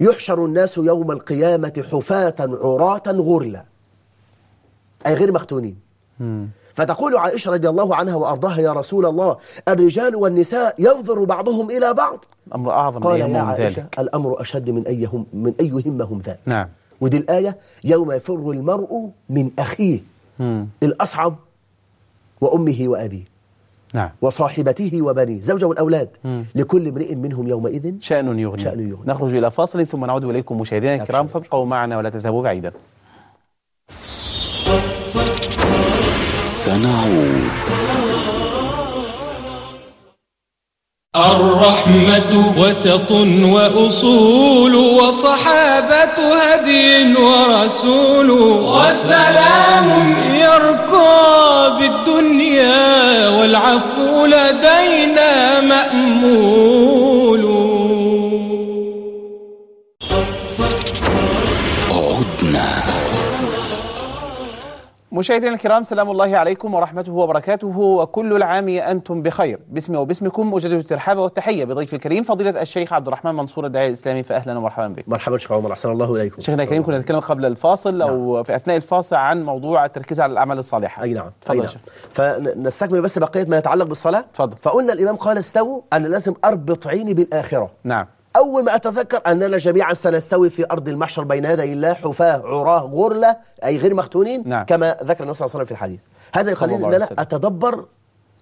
يحشر الناس يوم القيامة حفاة عراة غرلا أي غير مختونين فتقول عائشة رضي الله عنها وأرضاها يا رسول الله الرجال والنساء ينظر بعضهم إلى بعض الأمر أعظم قال يا عائشة ذلك. الأمر أشد من أيهم من أي همهم ذلك نعم ودي الآية يوم يفر المرء من أخيه مم. الأصعب وأمه وأبيه نعم. وصاحبته وبنيه زوجة والأولاد مم. لكل امرئ منهم يومئذ شأن يغني. شأن يغني نخرج إلى فاصل ثم نعود إليكم مشاهدينا نعم، الكرام فابقوا معنا ولا تذهبوا بعيدا سنعود الرحمة وسط وأصول وصحابة هدي ورسول وسلام يرقى بالدنيا والعفو لدينا مأمول مشاهدينا الكرام سلام الله عليكم ورحمته وبركاته وكل العام أنتم بخير باسمي وباسمكم أجدد الترحاب والتحية بضيف الكريم فضيلة الشيخ عبد الرحمن منصور الداعية الإسلامي فأهلا ومرحبا بك مرحبا شيخ عمر أحسن الله إليكم شيخنا الكريم كنا نتكلم قبل الفاصل نعم. أو في أثناء الفاصل عن موضوع التركيز على الأعمال الصالحة أي نعم تفضل نعم. فنستكمل بس بقية ما يتعلق بالصلاة تفضل فقلنا الإمام قال استووا أنا لازم أربط عيني بالآخرة نعم أول ما أتذكر أننا جميعا سنستوي في أرض المحشر بين يدي الله حفاة عراه غرلة أي غير مختونين نعم. كما ذكر النبي صلى الله عليه وسلم في الحديث هذا يخليني أن أنا أتدبر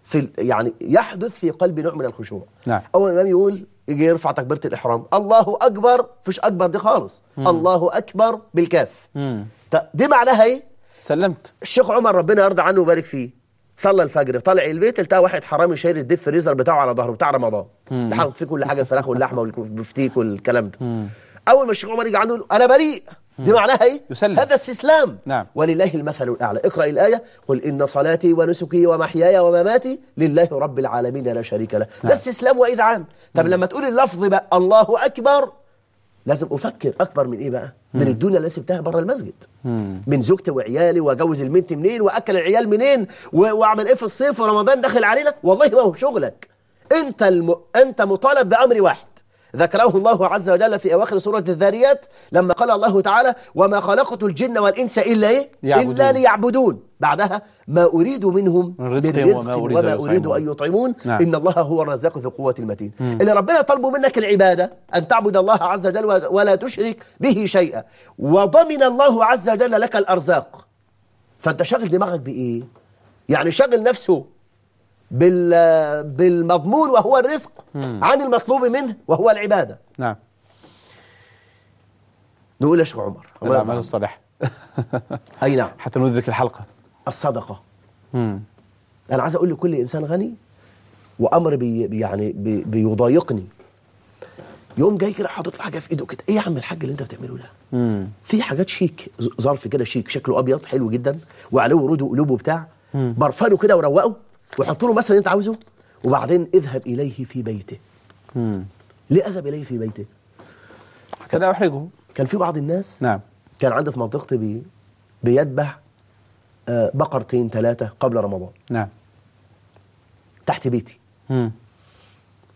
في يعني يحدث في قلبي نوع من الخشوع نعم. أول ما يقول يجي يرفع تكبيرة الإحرام الله أكبر فيش أكبر دي خالص مم. الله أكبر بالكاف مم. دي معناها إيه؟ سلمت الشيخ عمر ربنا يرضى عنه ويبارك فيه صلى الفجر طالع البيت لقى واحد حرامي شايل الدب فريزر بتاعه على ظهره بتاع رمضان اللي حاطط فيه كل حاجه الفراخ واللحمه والبفتيك والكلام ده مم. اول ما الشيخ عمر يجي عنده انا بريء دي معناها ايه يسلم. هذا استسلام نعم. ولله المثل الاعلى اقرا الايه قل ان صلاتي ونسكي ومحياي ومماتي لله رب العالمين لا شريك له نعم. ده استسلام واذعان طب لما تقول اللفظ بقى الله اكبر لازم افكر اكبر من ايه بقى من الدنيا اللي سبتها بره المسجد من زوجتي وعيالي واجوز البنت منين واكل العيال منين واعمل ايه في الصيف ورمضان داخل علينا والله ما هو شغلك انت الم... انت مطالب بامر واحد ذكره الله عز وجل في أواخر سورة الذاريات لما قال الله تعالى وما خلقت الجن والإنس إلا إيه؟ يعبدون. إلا ليعبدون بعدها ما أريد منهم من رزق, وما أريد, وما أريد أن يطعمون نعم. إن الله هو الرزاق ذو القوة المتين مم. اللي ربنا طلبه منك العبادة أن تعبد الله عز وجل ولا تشرك به شيئا وضمن الله عز وجل لك الأرزاق فأنت شغل دماغك بإيه؟ يعني شغل نفسه بال بالمضمون وهو الرزق عن المطلوب منه وهو العبادة نعم نقول يا شيخ عمر الأعمال الصالحة أي نعم حتى ندرك الحلقة الصدقة مم. أنا عايز أقول لكل إنسان غني وأمر بي يعني بي بيضايقني يوم جاي كده حاطط حاجه في ايده كده ايه يا عم الحاج اللي انت بتعمله ده في حاجات شيك ظرف كده شيك شكله ابيض حلو جدا وعليه ورود وقلوب وبتاع برفانه كده وروقه وحط له مثلا اللي انت عاوزه وبعدين اذهب اليه في بيته امم ليه اذهب اليه في بيته حتى لا احرجه كان في بعض الناس نعم كان عندي في منطقتي بي بيذبح آه، بقرتين ثلاثه قبل رمضان نعم تحت بيتي مم.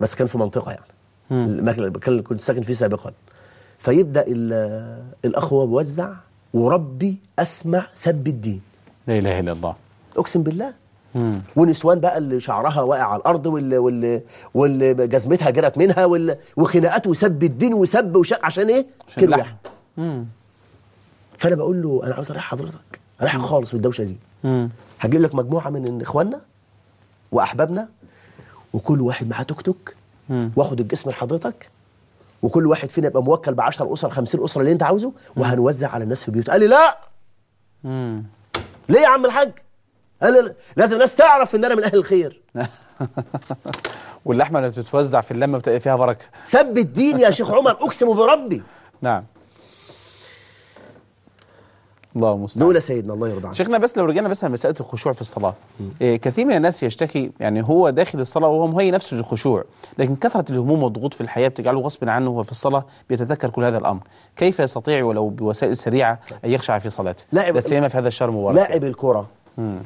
بس كان في منطقه يعني المكان اللي كنت ساكن فيه سابقا فيبدا الاخ هو بيوزع وربي اسمع سب الدين لا اله الا الله اقسم بالله ونسوان بقى اللي شعرها واقع على الارض واللي واللي واللي جزمتها جرت منها واللي وخناقات وسب الدين وسب وشق عشان ايه؟ كيلو لحم فانا بقول له انا عاوز اريح حضرتك اريحك خالص من الدوشه دي هجيب لك مجموعه من اخواننا واحبابنا وكل واحد معاه توك توك واخد الجسم لحضرتك وكل واحد فينا يبقى موكل ب 10 اسر 50 اسره اللي انت عاوزه وهنوزع على الناس في بيوت قال لي لا مم. ليه يا عم الحاج هل لازم الناس تعرف ان انا من اهل الخير واللحمه اللي بتتوزع في اللمه بتلاقي فيها بركه سب الدين يا شيخ عمر اقسم بربي نعم الله المستعان نقول سيدنا الله يرضى عنك شيخنا بس لو رجعنا بس لمساله الخشوع في الصلاه إيه كثير من الناس يشتكي يعني هو داخل الصلاه وهو مهيئ نفسه للخشوع لكن كثره الهموم والضغوط في الحياه بتجعله غصب عنه وهو في الصلاه بيتذكر كل هذا الامر كيف يستطيع ولو بوسائل سريعه ان يخشع في صلاته لا سيما في هذا الشهر المبارك لاعب الكره مم.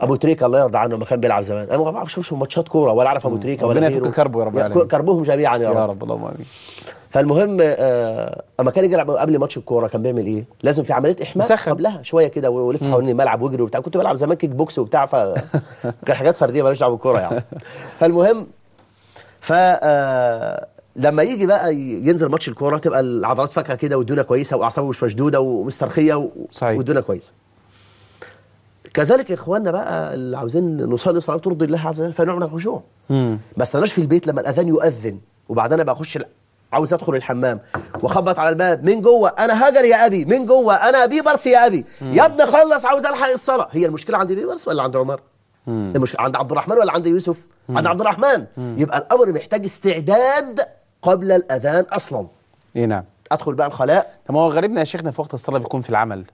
ابو تريكه الله يرضى عنه لما كان بيلعب زمان انا ما بعرفش امشي ماتشات كوره ولا اعرف ابو تريكه ولا غيره كربو كربه يا رب يعني كربهم جميعا يا, رب يا رب اللهم امين فالمهم آه، اما كان يجي قبل ماتش الكوره كان بيعمل ايه؟ لازم في عمليه احماء مسخن. قبلها شويه كده ولف حوالين الملعب واجري وبتاع كنت بلعب زمان كيك بوكس وبتاع ف كان حاجات فرديه مالهاش دعوه بالكوره يعني فالمهم ف آه، لما يجي بقى ينزل ماتش الكوره تبقى العضلات فاكهه كده والدنيا كويسه واعصابه مش مشدوده ومسترخيه والدنيا كويسه كذلك يا اخواننا بقى اللي عاوزين نصلي صلاه ترضي الله عز وجل فنوع من الخشوع ما استناش في البيت لما الاذان يؤذن وبعدين ابقى اخش عاوز ادخل الحمام واخبط على الباب من جوه انا هاجر يا ابي من جوه انا بيبرس يا ابي مم. يا ابني خلص عاوز الحق الصلاه هي المشكله عند بيبرس ولا عند عمر مم. المشكله عند عبد الرحمن ولا عند يوسف مم. عند عبد الرحمن مم. يبقى الامر محتاج استعداد قبل الاذان اصلا اي نعم ادخل بقى الخلاء طب هو غالبنا يا شيخنا في وقت الصلاه بيكون في العمل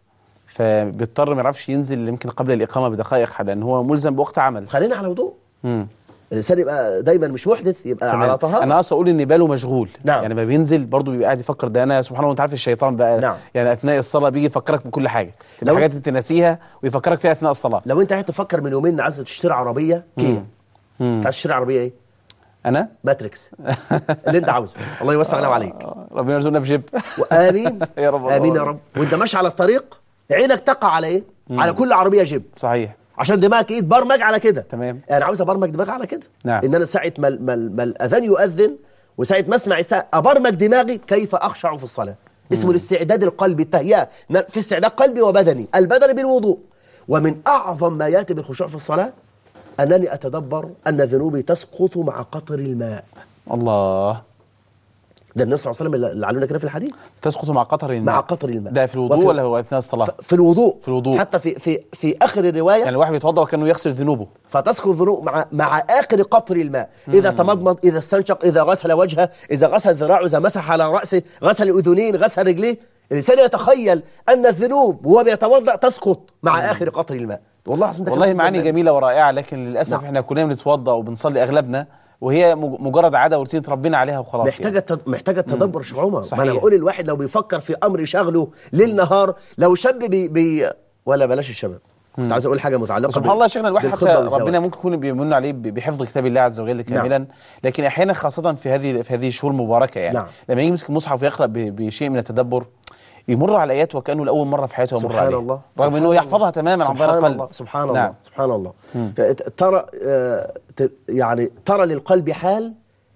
فبيضطر ما يعرفش ينزل يمكن قبل الاقامه بدقائق لان هو ملزم بوقت عمل خلينا على وضوء امم الانسان يبقى دايما مش محدث يبقى تمام. على طهاره انا اصلا اقول ان باله مشغول نعم. يعني ما بينزل برضه بيبقى قاعد يفكر ده انا سبحان الله انت عارف الشيطان بقى نعم. يعني اثناء الصلاه بيجي يفكرك بكل حاجه لو حاجات انت ناسيها ويفكرك فيها اثناء الصلاه لو انت قاعد تفكر من يومين عايز تشتري عربيه كيا انت عايز تشتري عربيه ايه انا ماتريكس اللي انت عاوزه الله يوسع علينا عليك ربنا يرزقنا بجيب امين يا رب امين يا رب وانت ماشي على الطريق عينك تقع على ايه؟ مم. على كل عربيه جيب صحيح عشان دماغك ايه تبرمج على كده تمام انا يعني عاوز ابرمج دماغي على كده نعم ان انا ساعه ما, ما, ما الاذان يؤذن وساعه ما اسمع ابرمج دماغي كيف اخشع في الصلاه اسمه الاستعداد القلبي التهيئه في استعداد قلبي وبدني البدني بالوضوء ومن اعظم ما ياتي بالخشوع في الصلاه انني اتدبر ان ذنوبي تسقط مع قطر الماء الله ده النبي صلى الله عليه وسلم اللي علمنا كده في الحديث تسقط مع قطر الماء مع قطر الماء ده في الوضوء ولا هو اثناء الصلاه في الوضوء في الوضوء حتى في في في اخر الروايه يعني الواحد بيتوضا وكانه يغسل ذنوبه فتسقط ذنوب مع مع اخر قطر الماء اذا تمضمض اذا استنشق اذا غسل وجهه اذا غسل ذراعه اذا مسح على راسه غسل الاذنين غسل رجليه الانسان يتخيل ان الذنوب وهو بيتوضا تسقط مع اخر قطر الماء والله والله معاني جميله ورائعه لكن للاسف نعم. احنا كلنا بنتوضا وبنصلي اغلبنا وهي مجرد عاده وروتين اتربينا عليها وخلاص يعني. محتاجه يعني. تد... محتاجه تدبر يا عمر ما انا بقول الواحد لو بيفكر في امر شغله ليل نهار لو شاب بي, بي ولا بلاش الشباب كنت عايز اقول حاجه متعلقه سبحان الله يا شيخنا الواحد حتى ربنا ممكن يكون بيمن عليه بحفظ كتاب الله عز وجل نعم. كاملا نعم. لكن احيانا خاصه في هذه في هذه الشهور المباركه يعني نعم. لما يجي يمسك المصحف ويقرا بشيء من التدبر يمر على ايات وكانه لاول مره في حياته يمر عليها الله رغم انه يحفظها تماما عن طريق القلب سبحان نعم. الله سبحان الله ترى آه، يعني ترى للقلب حال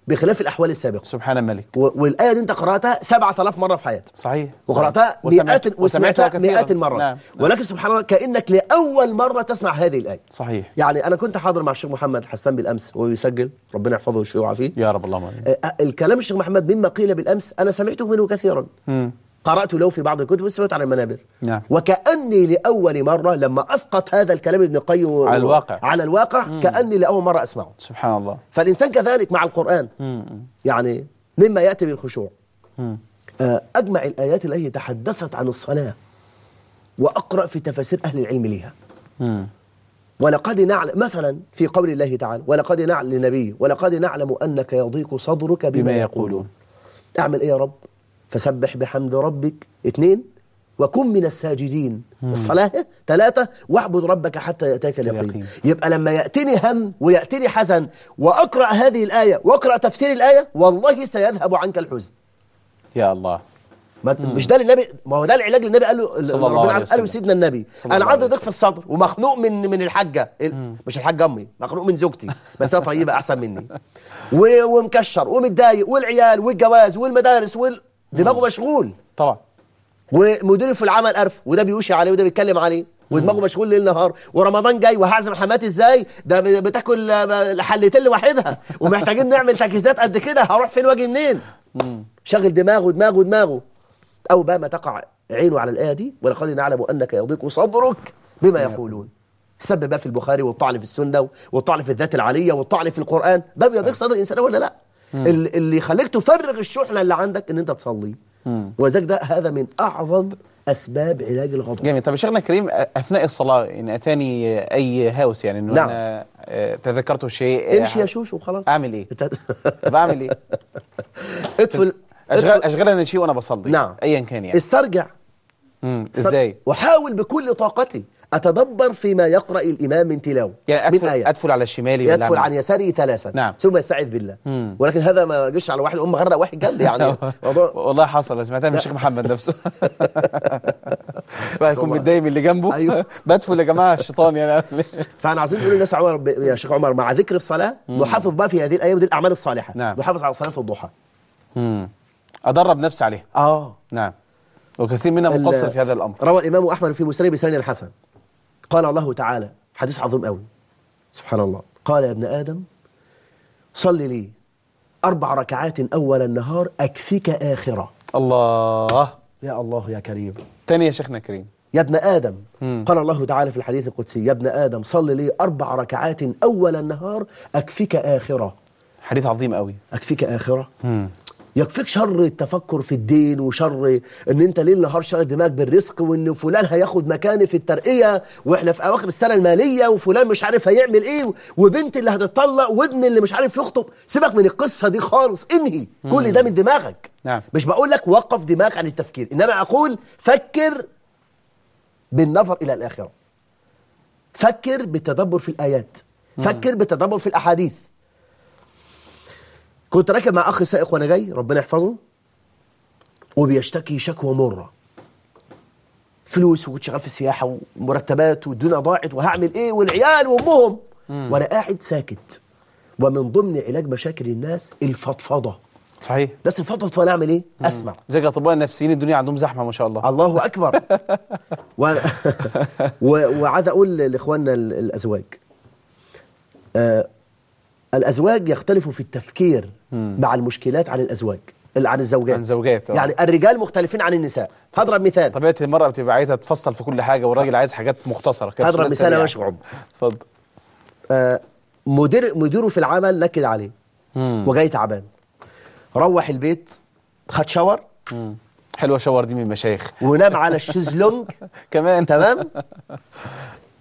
بخلاف الاحوال السابقه سبحان الملك والايه دي انت قراتها 7000 مره في حياتك صحيح وقراتها مئات وسمعتها مئات المرات نعم. ولكن سبحان الله كانك لاول مره تسمع هذه الايه صحيح يعني انا كنت حاضر مع الشيخ محمد حسان بالامس وهو يسجل ربنا يحفظه ويشفيه ويعافيه يا رب اللهم امين آه، آه، الكلام الشيخ محمد مما قيل بالامس انا سمعته منه كثيرا م. قرأت له في بعض الكتب وسمعت على المنابر نعم. وكأني لأول مرة لما أسقط هذا الكلام ابن القيم على الواقع على الواقع مم. كأني لأول مرة أسمعه سبحان الله فالإنسان كذلك مع القرآن مم. يعني مما يأتي بالخشوع مم. آه، أجمع الآيات التي تحدثت عن الصلاة وأقرأ في تفاسير أهل العلم لها ولقد نعلم مثلا في قول الله تعالى ولقد نعلم للنبي ولقد نعلم أنك يضيق صدرك بما, بما يقولون أعمل إيه يا رب فسبح بحمد ربك اثنين وكن من الساجدين مم. الصلاة ثلاثة واعبد ربك حتى يأتيك اليقين يبقى لما يأتني هم ويأتني حزن وأقرأ هذه الآية وأقرأ تفسير الآية والله سيذهب عنك الحزن يا الله ما مش ده للنبي ما هو ده العلاج للنبي قال له ربنا قال له سيدنا النبي انا عندي ضيق في الصدر ومخنوق من من الحاجه مش الحاجه امي مخنوق من زوجتي بس هي طيبه احسن مني ومكشر ومتضايق والعيال والجواز والمدارس وال دماغه مشغول طبعا ومدير في العمل قرف وده بيوشي عليه وده بيتكلم عليه ودماغه مشغول ليل نهار ورمضان جاي وهعزم حماتي ازاي ده بتاكل حلتين لوحدها ومحتاجين نعمل تجهيزات قد كده هروح فين واجي منين شغل دماغه دماغه دماغه او بقى ما تقع عينه على الايه دي ولقد نعلم انك يضيق صدرك بما يقولون سبب بقى في البخاري والطعن في السنه والطعن في الذات العليه والطعن في القران ده بيضيق أيوة. صدر الانسان ولا لا اللي يخليك تفرغ الشحنه اللي عندك ان انت تصلي وذلك ده هذا من اعظم اسباب علاج الغضب جميل طب يا شيخنا الكريم اثناء الصلاه ان اتاني اي هاوس يعني انه نعم. انا آه، تذكرت شيء آه، امشي يا شوشو وخلاص اعمل ايه طب اعمل ايه اطفل اشغل انا شيء وانا بصلي نعم ايا كان يعني استرجع امم ازاي وحاول بكل طاقتي أتدبر فيما يقرأ الإمام من تلاوة يعني أدفل, من آية. أدفل على شمالي يدفل عن يساري ثلاثا نعم. ثم يستعيذ بالله مم. ولكن هذا ما جش على واحد أم غرق واحد جنب يعني والله حصل سمعتها من الشيخ محمد نفسه بقى يكون متضايق من اللي جنبه أيوه. بدفل يا جماعة الشيطان يعني فأنا عايزين نقول للناس عمر يا شيخ عمر مع ذكر الصلاة نحافظ بقى في هذه الأيام دي الأعمال الصالحة نعم. نحافظ على صلاة الضحى أدرب نفسي عليها آه نعم وكثير منا مقصر في هذا الأمر روى الإمام أحمد في مسلم بسنن الحسن قال الله تعالى حديث عظيم قوي سبحان الله قال يا ابن آدم صلي لي أربع ركعات أول النهار أكفيك آخرة الله يا الله يا كريم تاني يا شيخنا كريم يا ابن آدم مم. قال الله تعالى في الحديث القدسي يا ابن آدم صلي لي أربع ركعات أول النهار أكفيك آخرة حديث عظيم قوي أكفيك آخرة مم. يكفيك شر التفكر في الدين وشر ان انت ليل نهار شغل دماغك بالرزق وان فلان هياخد مكاني في الترقيه واحنا في اواخر السنه الماليه وفلان مش عارف هيعمل ايه وبنت اللي هتطلق وابن اللي مش عارف يخطب سيبك من القصه دي خالص انهي مم. كل ده من دماغك نعم. مش بقول لك وقف دماغك عن التفكير انما اقول فكر بالنظر الى الاخره فكر بالتدبر في الايات فكر بالتدبر في الاحاديث كنت راكب مع اخ سائق وانا جاي ربنا يحفظه وبيشتكي شكوى مره فلوس وكنت شغال في السياحه ومرتبات والدنيا ضاعت وهعمل ايه والعيال وامهم وانا قاعد ساكت ومن ضمن علاج مشاكل الناس الفضفضه صحيح بس الفضفضه فانا اعمل ايه؟ مم. اسمع زي الاطباء النفسيين الدنيا عندهم زحمه ما شاء الله الله اكبر و... و... وعايز اقول لاخواننا الازواج آه الأزواج يختلفوا في التفكير مم. مع المشكلات عن الأزواج عن الزوجات عن الزوجات آه. يعني الرجال مختلفين عن النساء هضرب مثال طبيعة المرأة بتبقى عايزة تفصل في كل حاجة والراجل عايز حاجات مختصرة كده هضرب مثال يا باشا اتفضل آه، مدير مديره في العمل نكد عليه وجاي تعبان روح البيت خد شاور حلوه شاور دي من المشايخ ونام على الشيزلونج كمان تمام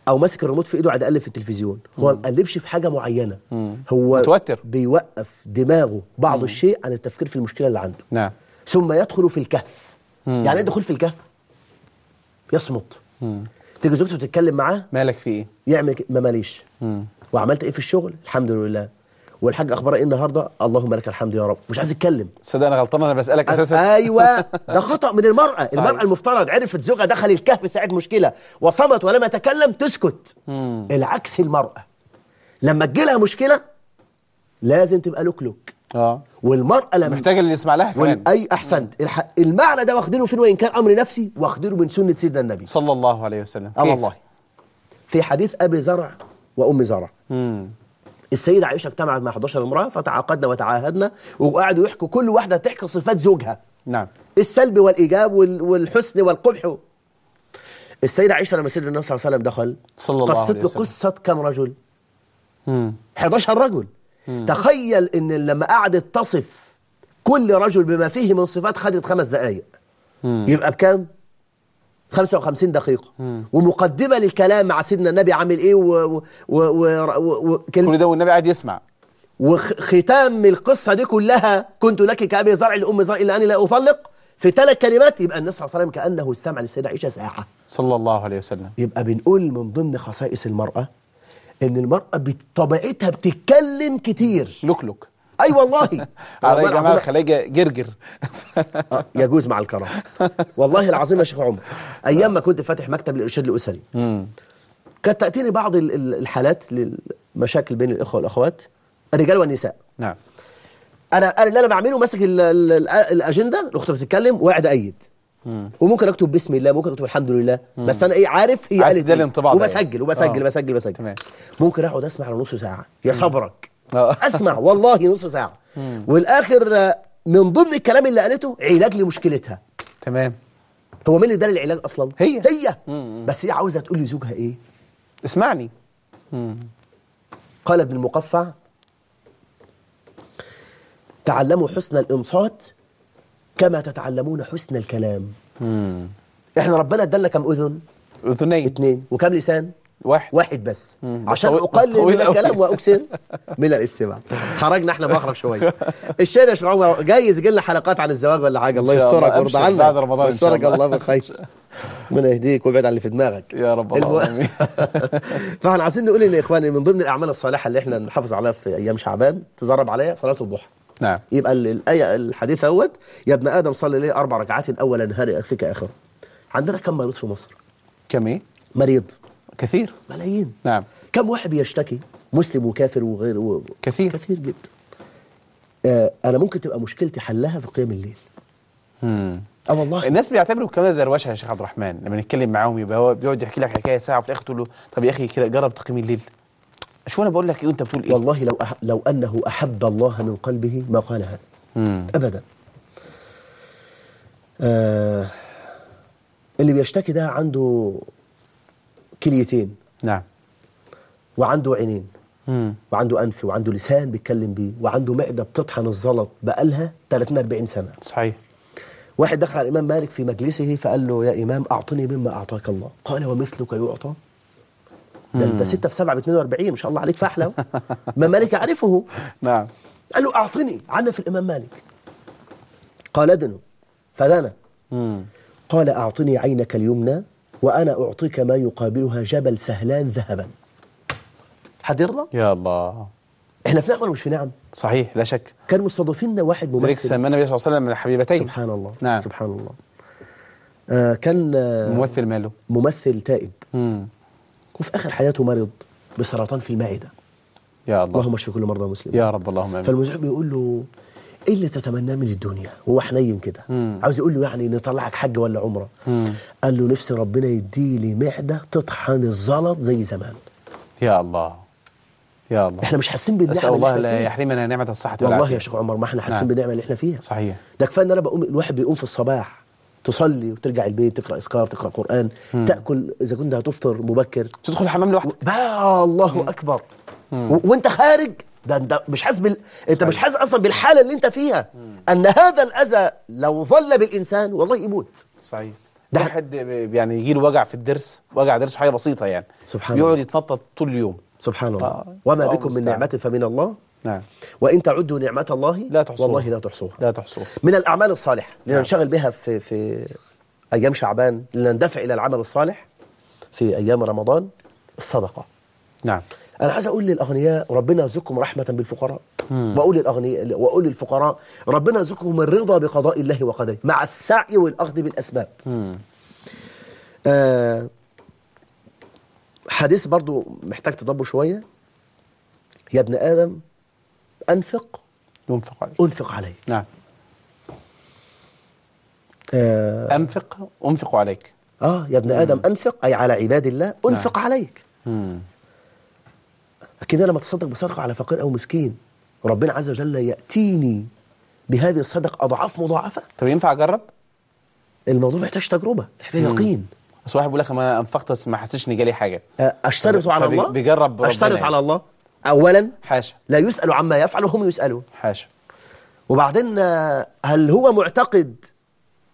او ماسك الريموت في ايده قاعد يقلب في التلفزيون هو ما قلبش في حاجه معينه مم. هو متوتر بيوقف دماغه بعض مم. الشيء عن التفكير في المشكله اللي عنده نعم ثم يدخل في الكهف مم. يعني ايه دخول في الكهف يصمت مم. تيجي زوجته تتكلم معاه مالك في ايه يعمل ما ماليش مم. وعملت ايه في الشغل الحمد لله والحاج اخبار ايه النهارده اللهم لك الحمد يا رب مش عايز اتكلم صدق انا غلطان انا بسالك اساسا ايوه ده خطا من المراه صحيح. المراه المفترض عرفت زوجها دخل الكهف ساعه مشكله وصمت ولم يتكلم تسكت مم. العكس المراه لما تجيلها مشكله لازم تبقى لوكلوك اه والمراه لما محتاجه اللي يسمع لها كمان اي احسنت الح... المعنى ده واخدينه فين وان كان امر نفسي واخدينه من سنه سيدنا النبي صلى الله عليه وسلم اه والله في حديث ابي زرع وام زرع امم السيدة عائشة اجتمعت مع 11 امرأة فتعاقدنا وتعاهدنا وقعدوا يحكوا كل واحدة تحكي صفات زوجها نعم السلب والإيجاب والحسن والقبح السيدة عائشة لما سيدنا النبي صلى الله عليه وسلم دخل صلى الله عليه وسلم قصت له قصة كم رجل؟ امم 11 رجل مم. تخيل ان لما قعدت تصف كل رجل بما فيه من صفات خدت خمس دقائق مم. يبقى بكام؟ 55 دقيقة مم. ومقدمة للكلام مع سيدنا النبي عامل ايه وكل و... و... و... ده والنبي قاعد يسمع وختام القصة دي كلها كنت لك كأبي زرع لأم زرع إلا أني لا أطلق في ثلاث كلمات يبقى النبي صلى الله عليه وسلم كأنه استمع للسيدة عائشة ساعة صلى الله عليه وسلم يبقى بنقول من ضمن خصائص المرأة إن المرأة بطبيعتها بتتكلم كتير لكلك اي والله علي جمال خليجه جرجر آه، يجوز مع الكرم والله العظيم يا شيخ عمر ايام ما كنت فاتح مكتب للارشاد الاسري كانت تاتيني بعض الحالات للمشاكل بين الاخوه والاخوات الرجال والنساء نعم انا اللي انا بعمله ماسك الاجنده الاخت بتتكلم وقاعد ايد وممكن اكتب بسم الله ممكن اكتب الحمد لله مم. بس انا ايه عارف هي قالت إيه. يعني. وبسجل وبسجل, وبسجل وبسجل, وبسجل بسجل بسجل تمام. ممكن اقعد اسمع لنص ساعه يا صبرك آه. اسمع والله نص ساعه والاخر آه، من ضمن الكلام اللي قالته علاج لمشكلتها تمام هو مين اللي ده العلاج اصلا هي هي مم. بس هي عاوزه تقول لي زوجها ايه اسمعني مم. قال ابن المقفع تعلموا حسن الانصات كما تتعلمون حسن الكلام مم. احنا ربنا ادالنا كم اذن اذنين اثنين وكم لسان واحد واحد بس مم. عشان اقلل من الكلام واكسر من الاستماع خرجنا احنا مخرج شويه الشيخ يا شيخ عمر جايز يجي لنا حلقات عن الزواج ولا حاجه الله يسترك ويرضى عنك بعد رمضان يسترك الله بالخير من يهديك ويبعد عن اللي في دماغك يا رب الم... امين فاحنا عايزين نقول ان يا اخواني من ضمن الاعمال الصالحه اللي احنا نحافظ عليها في ايام شعبان تدرب عليها صلاه الضحى نعم يبقى الايه الحديث اهوت يا ابن ادم صلي لي اربع ركعات اولا نهار فيك اخره عندنا كم مريض في مصر كم ايه مريض كثير ملايين نعم كم واحد بيشتكي مسلم وكافر وغير و... كثير كثير جدا آه انا ممكن تبقى مشكلتي حلها في قيام الليل امم اه والله الناس بيعتبروا الكلام ده دروشه يا شيخ عبد الرحمن لما نتكلم معاهم يبقى هو بيقعد يحكي لك حكايه ساعه وفي الاخر تقول له طب يا اخي كده جرب تقييم الليل شوف انا بقول لك ايه وانت بتقول ايه والله لو أح لو انه احب الله من قلبه ما قال هذا مم. ابدا آه اللي بيشتكي ده عنده كليتين نعم وعنده عينين مم. وعنده انف وعنده لسان بيتكلم بيه وعنده معده بتطحن الزلط بقالها 30 40 سنه صحيح واحد دخل على الامام مالك في مجلسه فقال له يا امام اعطني مما اعطاك الله قال ومثلك يعطى ده انت 6 في 7 ب 42 ما شاء الله عليك فاحله ما مالك يعرفه نعم قال له اعطني عنف الامام مالك قال ادنه فدنا قال اعطني عينك اليمنى وأنا أعطيك ما يقابلها جبل سهلان ذهبا حضرنا؟ يا الله احنا في نعمة ولا مش في نعم؟ صحيح لا شك كان مستضيفنا واحد ممثل ملك سلمان النبي صلى الله عليه وسلم من الحبيبتين سبحان الله نعم سبحان الله آه كان آه، ممثل ماله؟ ممثل تائب مم. وفي آخر حياته مرض بسرطان في المعدة يا الله اللهم اشف كل مرضى المسلمين يا رب اللهم امين فالمزعوم بيقول له ايه اللي تتمناه من الدنيا وهو حنين كده عاوز يقول له يعني نطلعك حج ولا عمره مم. قال له نفسي ربنا يدي لي معده تطحن الزلط زي زمان يا الله يا الله احنا مش حاسين بالنعمه اسال الله لا يحرمنا نعمه الصحه والعافيه والله يا شيخ عمر ما احنا حاسين نعم. بالنعمه اللي احنا فيها صحيح ده كفايه ان انا بقوم الواحد بيقوم في الصباح تصلي وترجع البيت تقرا اذكار تقرا قران مم. تاكل اذا كنت هتفطر مبكر تدخل الحمام لوحدك بقى الله مم. اكبر مم. وانت خارج ده انت مش حاسس بال... انت مش حاسس اصلا بالحاله اللي انت فيها مم. ان هذا الاذى لو ظل بالانسان والله يموت صحيح ده حد يعني يجي له وجع في الضرس وجع ضرس حاجه بسيطه يعني سبحان بيقعد يتنطط طول اليوم سبحان الله آه. وما آه. بكم من نعمه فمن الله نعم وان تعدوا نعمه الله لا تحصوها والله لا تحصوها لا تحصوها من الاعمال الصالحه اللي نعم. ننشغل بها في في ايام شعبان لنندفع الى العمل الصالح في ايام رمضان الصدقه نعم انا عايز اقول للاغنياء ربنا يرزقكم رحمه بالفقراء واقول للاغنياء واقول للفقراء ربنا يرزقكم الرضا بقضاء الله وقدره مع السعي والاخذ بالاسباب آه حديث برضو محتاج تضبه شويه يا ابن ادم انفق انفق عليك انفق عليك نعم آه انفق انفق عليك اه يا ابن ادم انفق اي على عباد الله انفق نعم. عليك مم. لكن أنا لما أتصدق بصدقة على فقير أو مسكين ربنا عز وجل يأتيني بهذه الصدقة أضعاف مضاعفة طب ينفع أجرب؟ الموضوع محتاج تجربة محتاج يقين بس واحد بيقول لك انا انفقت ما حسيتش ان جالي حاجه اشترط على الله بيجرب اشترط يعني. على الله اولا حاشا لا يسال عما يفعل وهم يسالون حاشا وبعدين آه، هل هو معتقد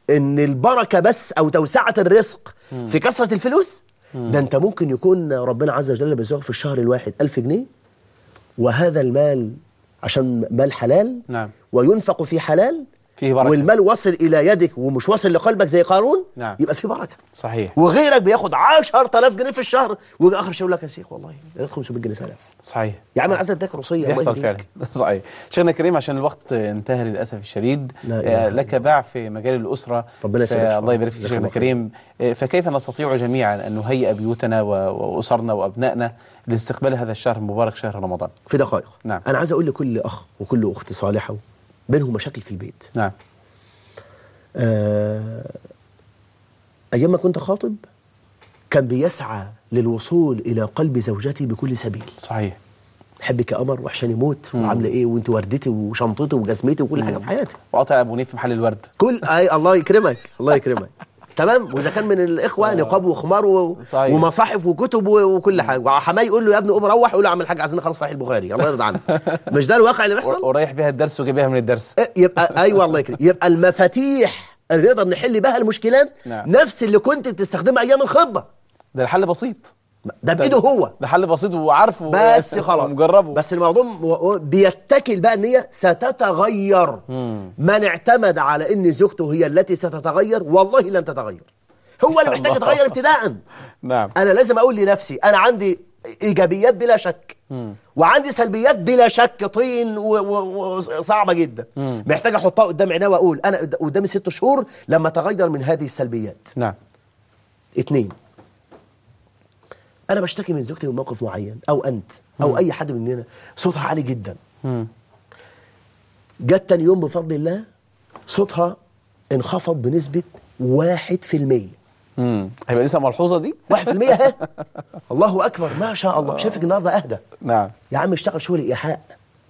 ان البركه بس او توسعه الرزق في كثره الفلوس ده انت ممكن يكون ربنا عز وجل بيزوغ في الشهر الواحد ألف جنيه وهذا المال عشان مال حلال نعم. وينفق في حلال فيه بركة والمال وصل إلى يدك ومش واصل لقلبك زي قارون نعم. يبقى فيه بركة صحيح وغيرك بياخد 10000 جنيه في الشهر ويجي آخر شهر يقول لك يا شيخ والله جبت 500 جنيه سلف صحيح يا عم أنا عايز أديك رصيه يحصل فعلا صحيح شيخنا الكريم عشان الوقت انتهى للأسف الشديد آه لك باع في مجال الأسرة ربنا يسعدك الله يبارك فيك شيخنا الكريم آه، فكيف نستطيع جميعا أن نهيئ بيوتنا وأسرنا وأبنائنا لاستقبال هذا الشهر المبارك شهر رمضان في دقائق نعم أنا عايز أقول لكل أخ وكل أخت صالحة بينهم مشاكل في البيت نعم آه، أيام ما كنت خاطب كان بيسعى للوصول إلى قلب زوجتي بكل سبيل صحيح حبك قمر وحشاني يموت وعامله ايه وانت وردتي وشنطتي وجزمتي وكل حاجه في حياتي وقاطع ابو نيف في محل الورد كل اي الله يكرمك الله يكرمك تمام واذا كان من الاخوه آه. نقاب وخمار و... ومصاحف وكتب وكل حاجه وحماه يقول له يا ابني قوم روح قول له اعمل حاجه عايزين نخلص صحيح البخاري الله يرضى عنك مش ده الواقع اللي بيحصل ورايح بيها الدرس وجايبها من الدرس إيه، يبقى ايوه الله يكرمك يبقى المفاتيح اللي نقدر نحل بها المشكلات نعم. نفس اللي كنت بتستخدمها ايام الخطبه ده الحل بسيط ده بايده هو ده حل بسيط وعارفه بس خلاص مجربه بس الموضوع بيتكل بقى ان هي ستتغير مم. من اعتمد على ان زوجته هي التي ستتغير والله لن تتغير هو اللي محتاج يتغير ابتداء نعم انا لازم اقول لنفسي انا عندي ايجابيات بلا شك مم. وعندي سلبيات بلا شك طين وصعبه جدا مم. محتاج احطها قدام عينيا واقول انا قدامي ست شهور لما اتغير من هذه السلبيات نعم اتنين انا بشتكي من زوجتي من موقف معين او انت او مم. اي حد مننا صوتها عالي جدا جت تاني يوم بفضل الله صوتها انخفض بنسبه 1% امم هيبقى لسه ملحوظه دي 1% ها الله اكبر ما شاء الله شايفك النهارده اهدى نعم يا عم اشتغل شغل ايحاء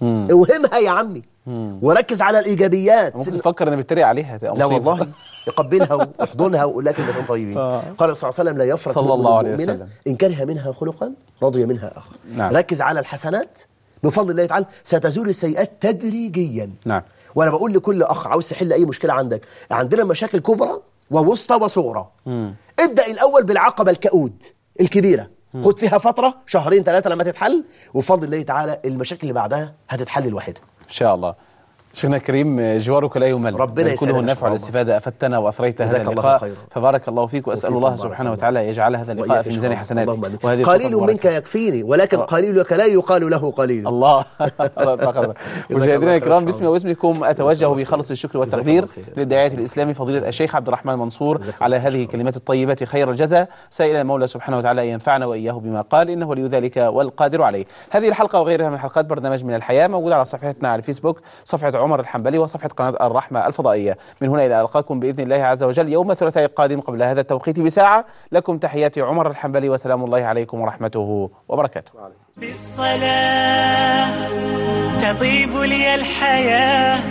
مم. اوهمها يا عمي مم. وركز على الايجابيات ممكن تفكر ان بتريق عليها لا والله يقبلها واحضنها وقول لك انكم طيبين آه. قال صلى الله عليه وسلم لا يفرق صلى الله عليه وسلم ان كره منها خلقا رضي منها اخر نعم. ركز على الحسنات بفضل الله تعالى ستزول السيئات تدريجيا نعم وانا بقول لكل اخ عاوز تحل اي مشكله عندك عندنا مشاكل كبرى ووسطى وصغرى ابدا الاول بالعقبه الكؤود الكبيره خد فيها فتره شهرين ثلاثه لما تتحل وبفضل الله تعالى المشاكل اللي بعدها هتتحل لوحدها ان شاء الله شيخنا الكريم جوارك لا يمل ربنا يسلمك كله النفع والاستفادة أفدتنا وأثريت هذا اللقاء الله فبارك الله فيك وأسأل الله, الله سبحانه وتعالى يجعل هذا اللقاء في ميزان حسناتك قليل منك يكفيني ولكن آه. قليلك لا يقال له قليل الله مشاهدينا الكرام باسمي واسمكم أتوجه بخلص الشكر والتقدير للداعية الإسلامي فضيلة الشيخ عبد الرحمن منصور على هذه الكلمات الطيبة خير الجزاء سائلا المولى سبحانه وتعالى أن ينفعنا وإياه بما قال إنه ولي ذلك والقادر عليه هذه الحلقة وغيرها من حلقات برنامج من الحياة موجودة على صفحتنا على الفيسبوك صفحة عمر الحنبلي وصفحة قناة الرحمة الفضائية من هنا إلى ألقاكم بإذن الله عز وجل يوم الثلاثاء القادم قبل هذا التوقيت بساعة لكم تحياتي عمر الحنبلي وسلام الله عليكم ورحمته وبركاته بالصلاة تطيب لي الحياة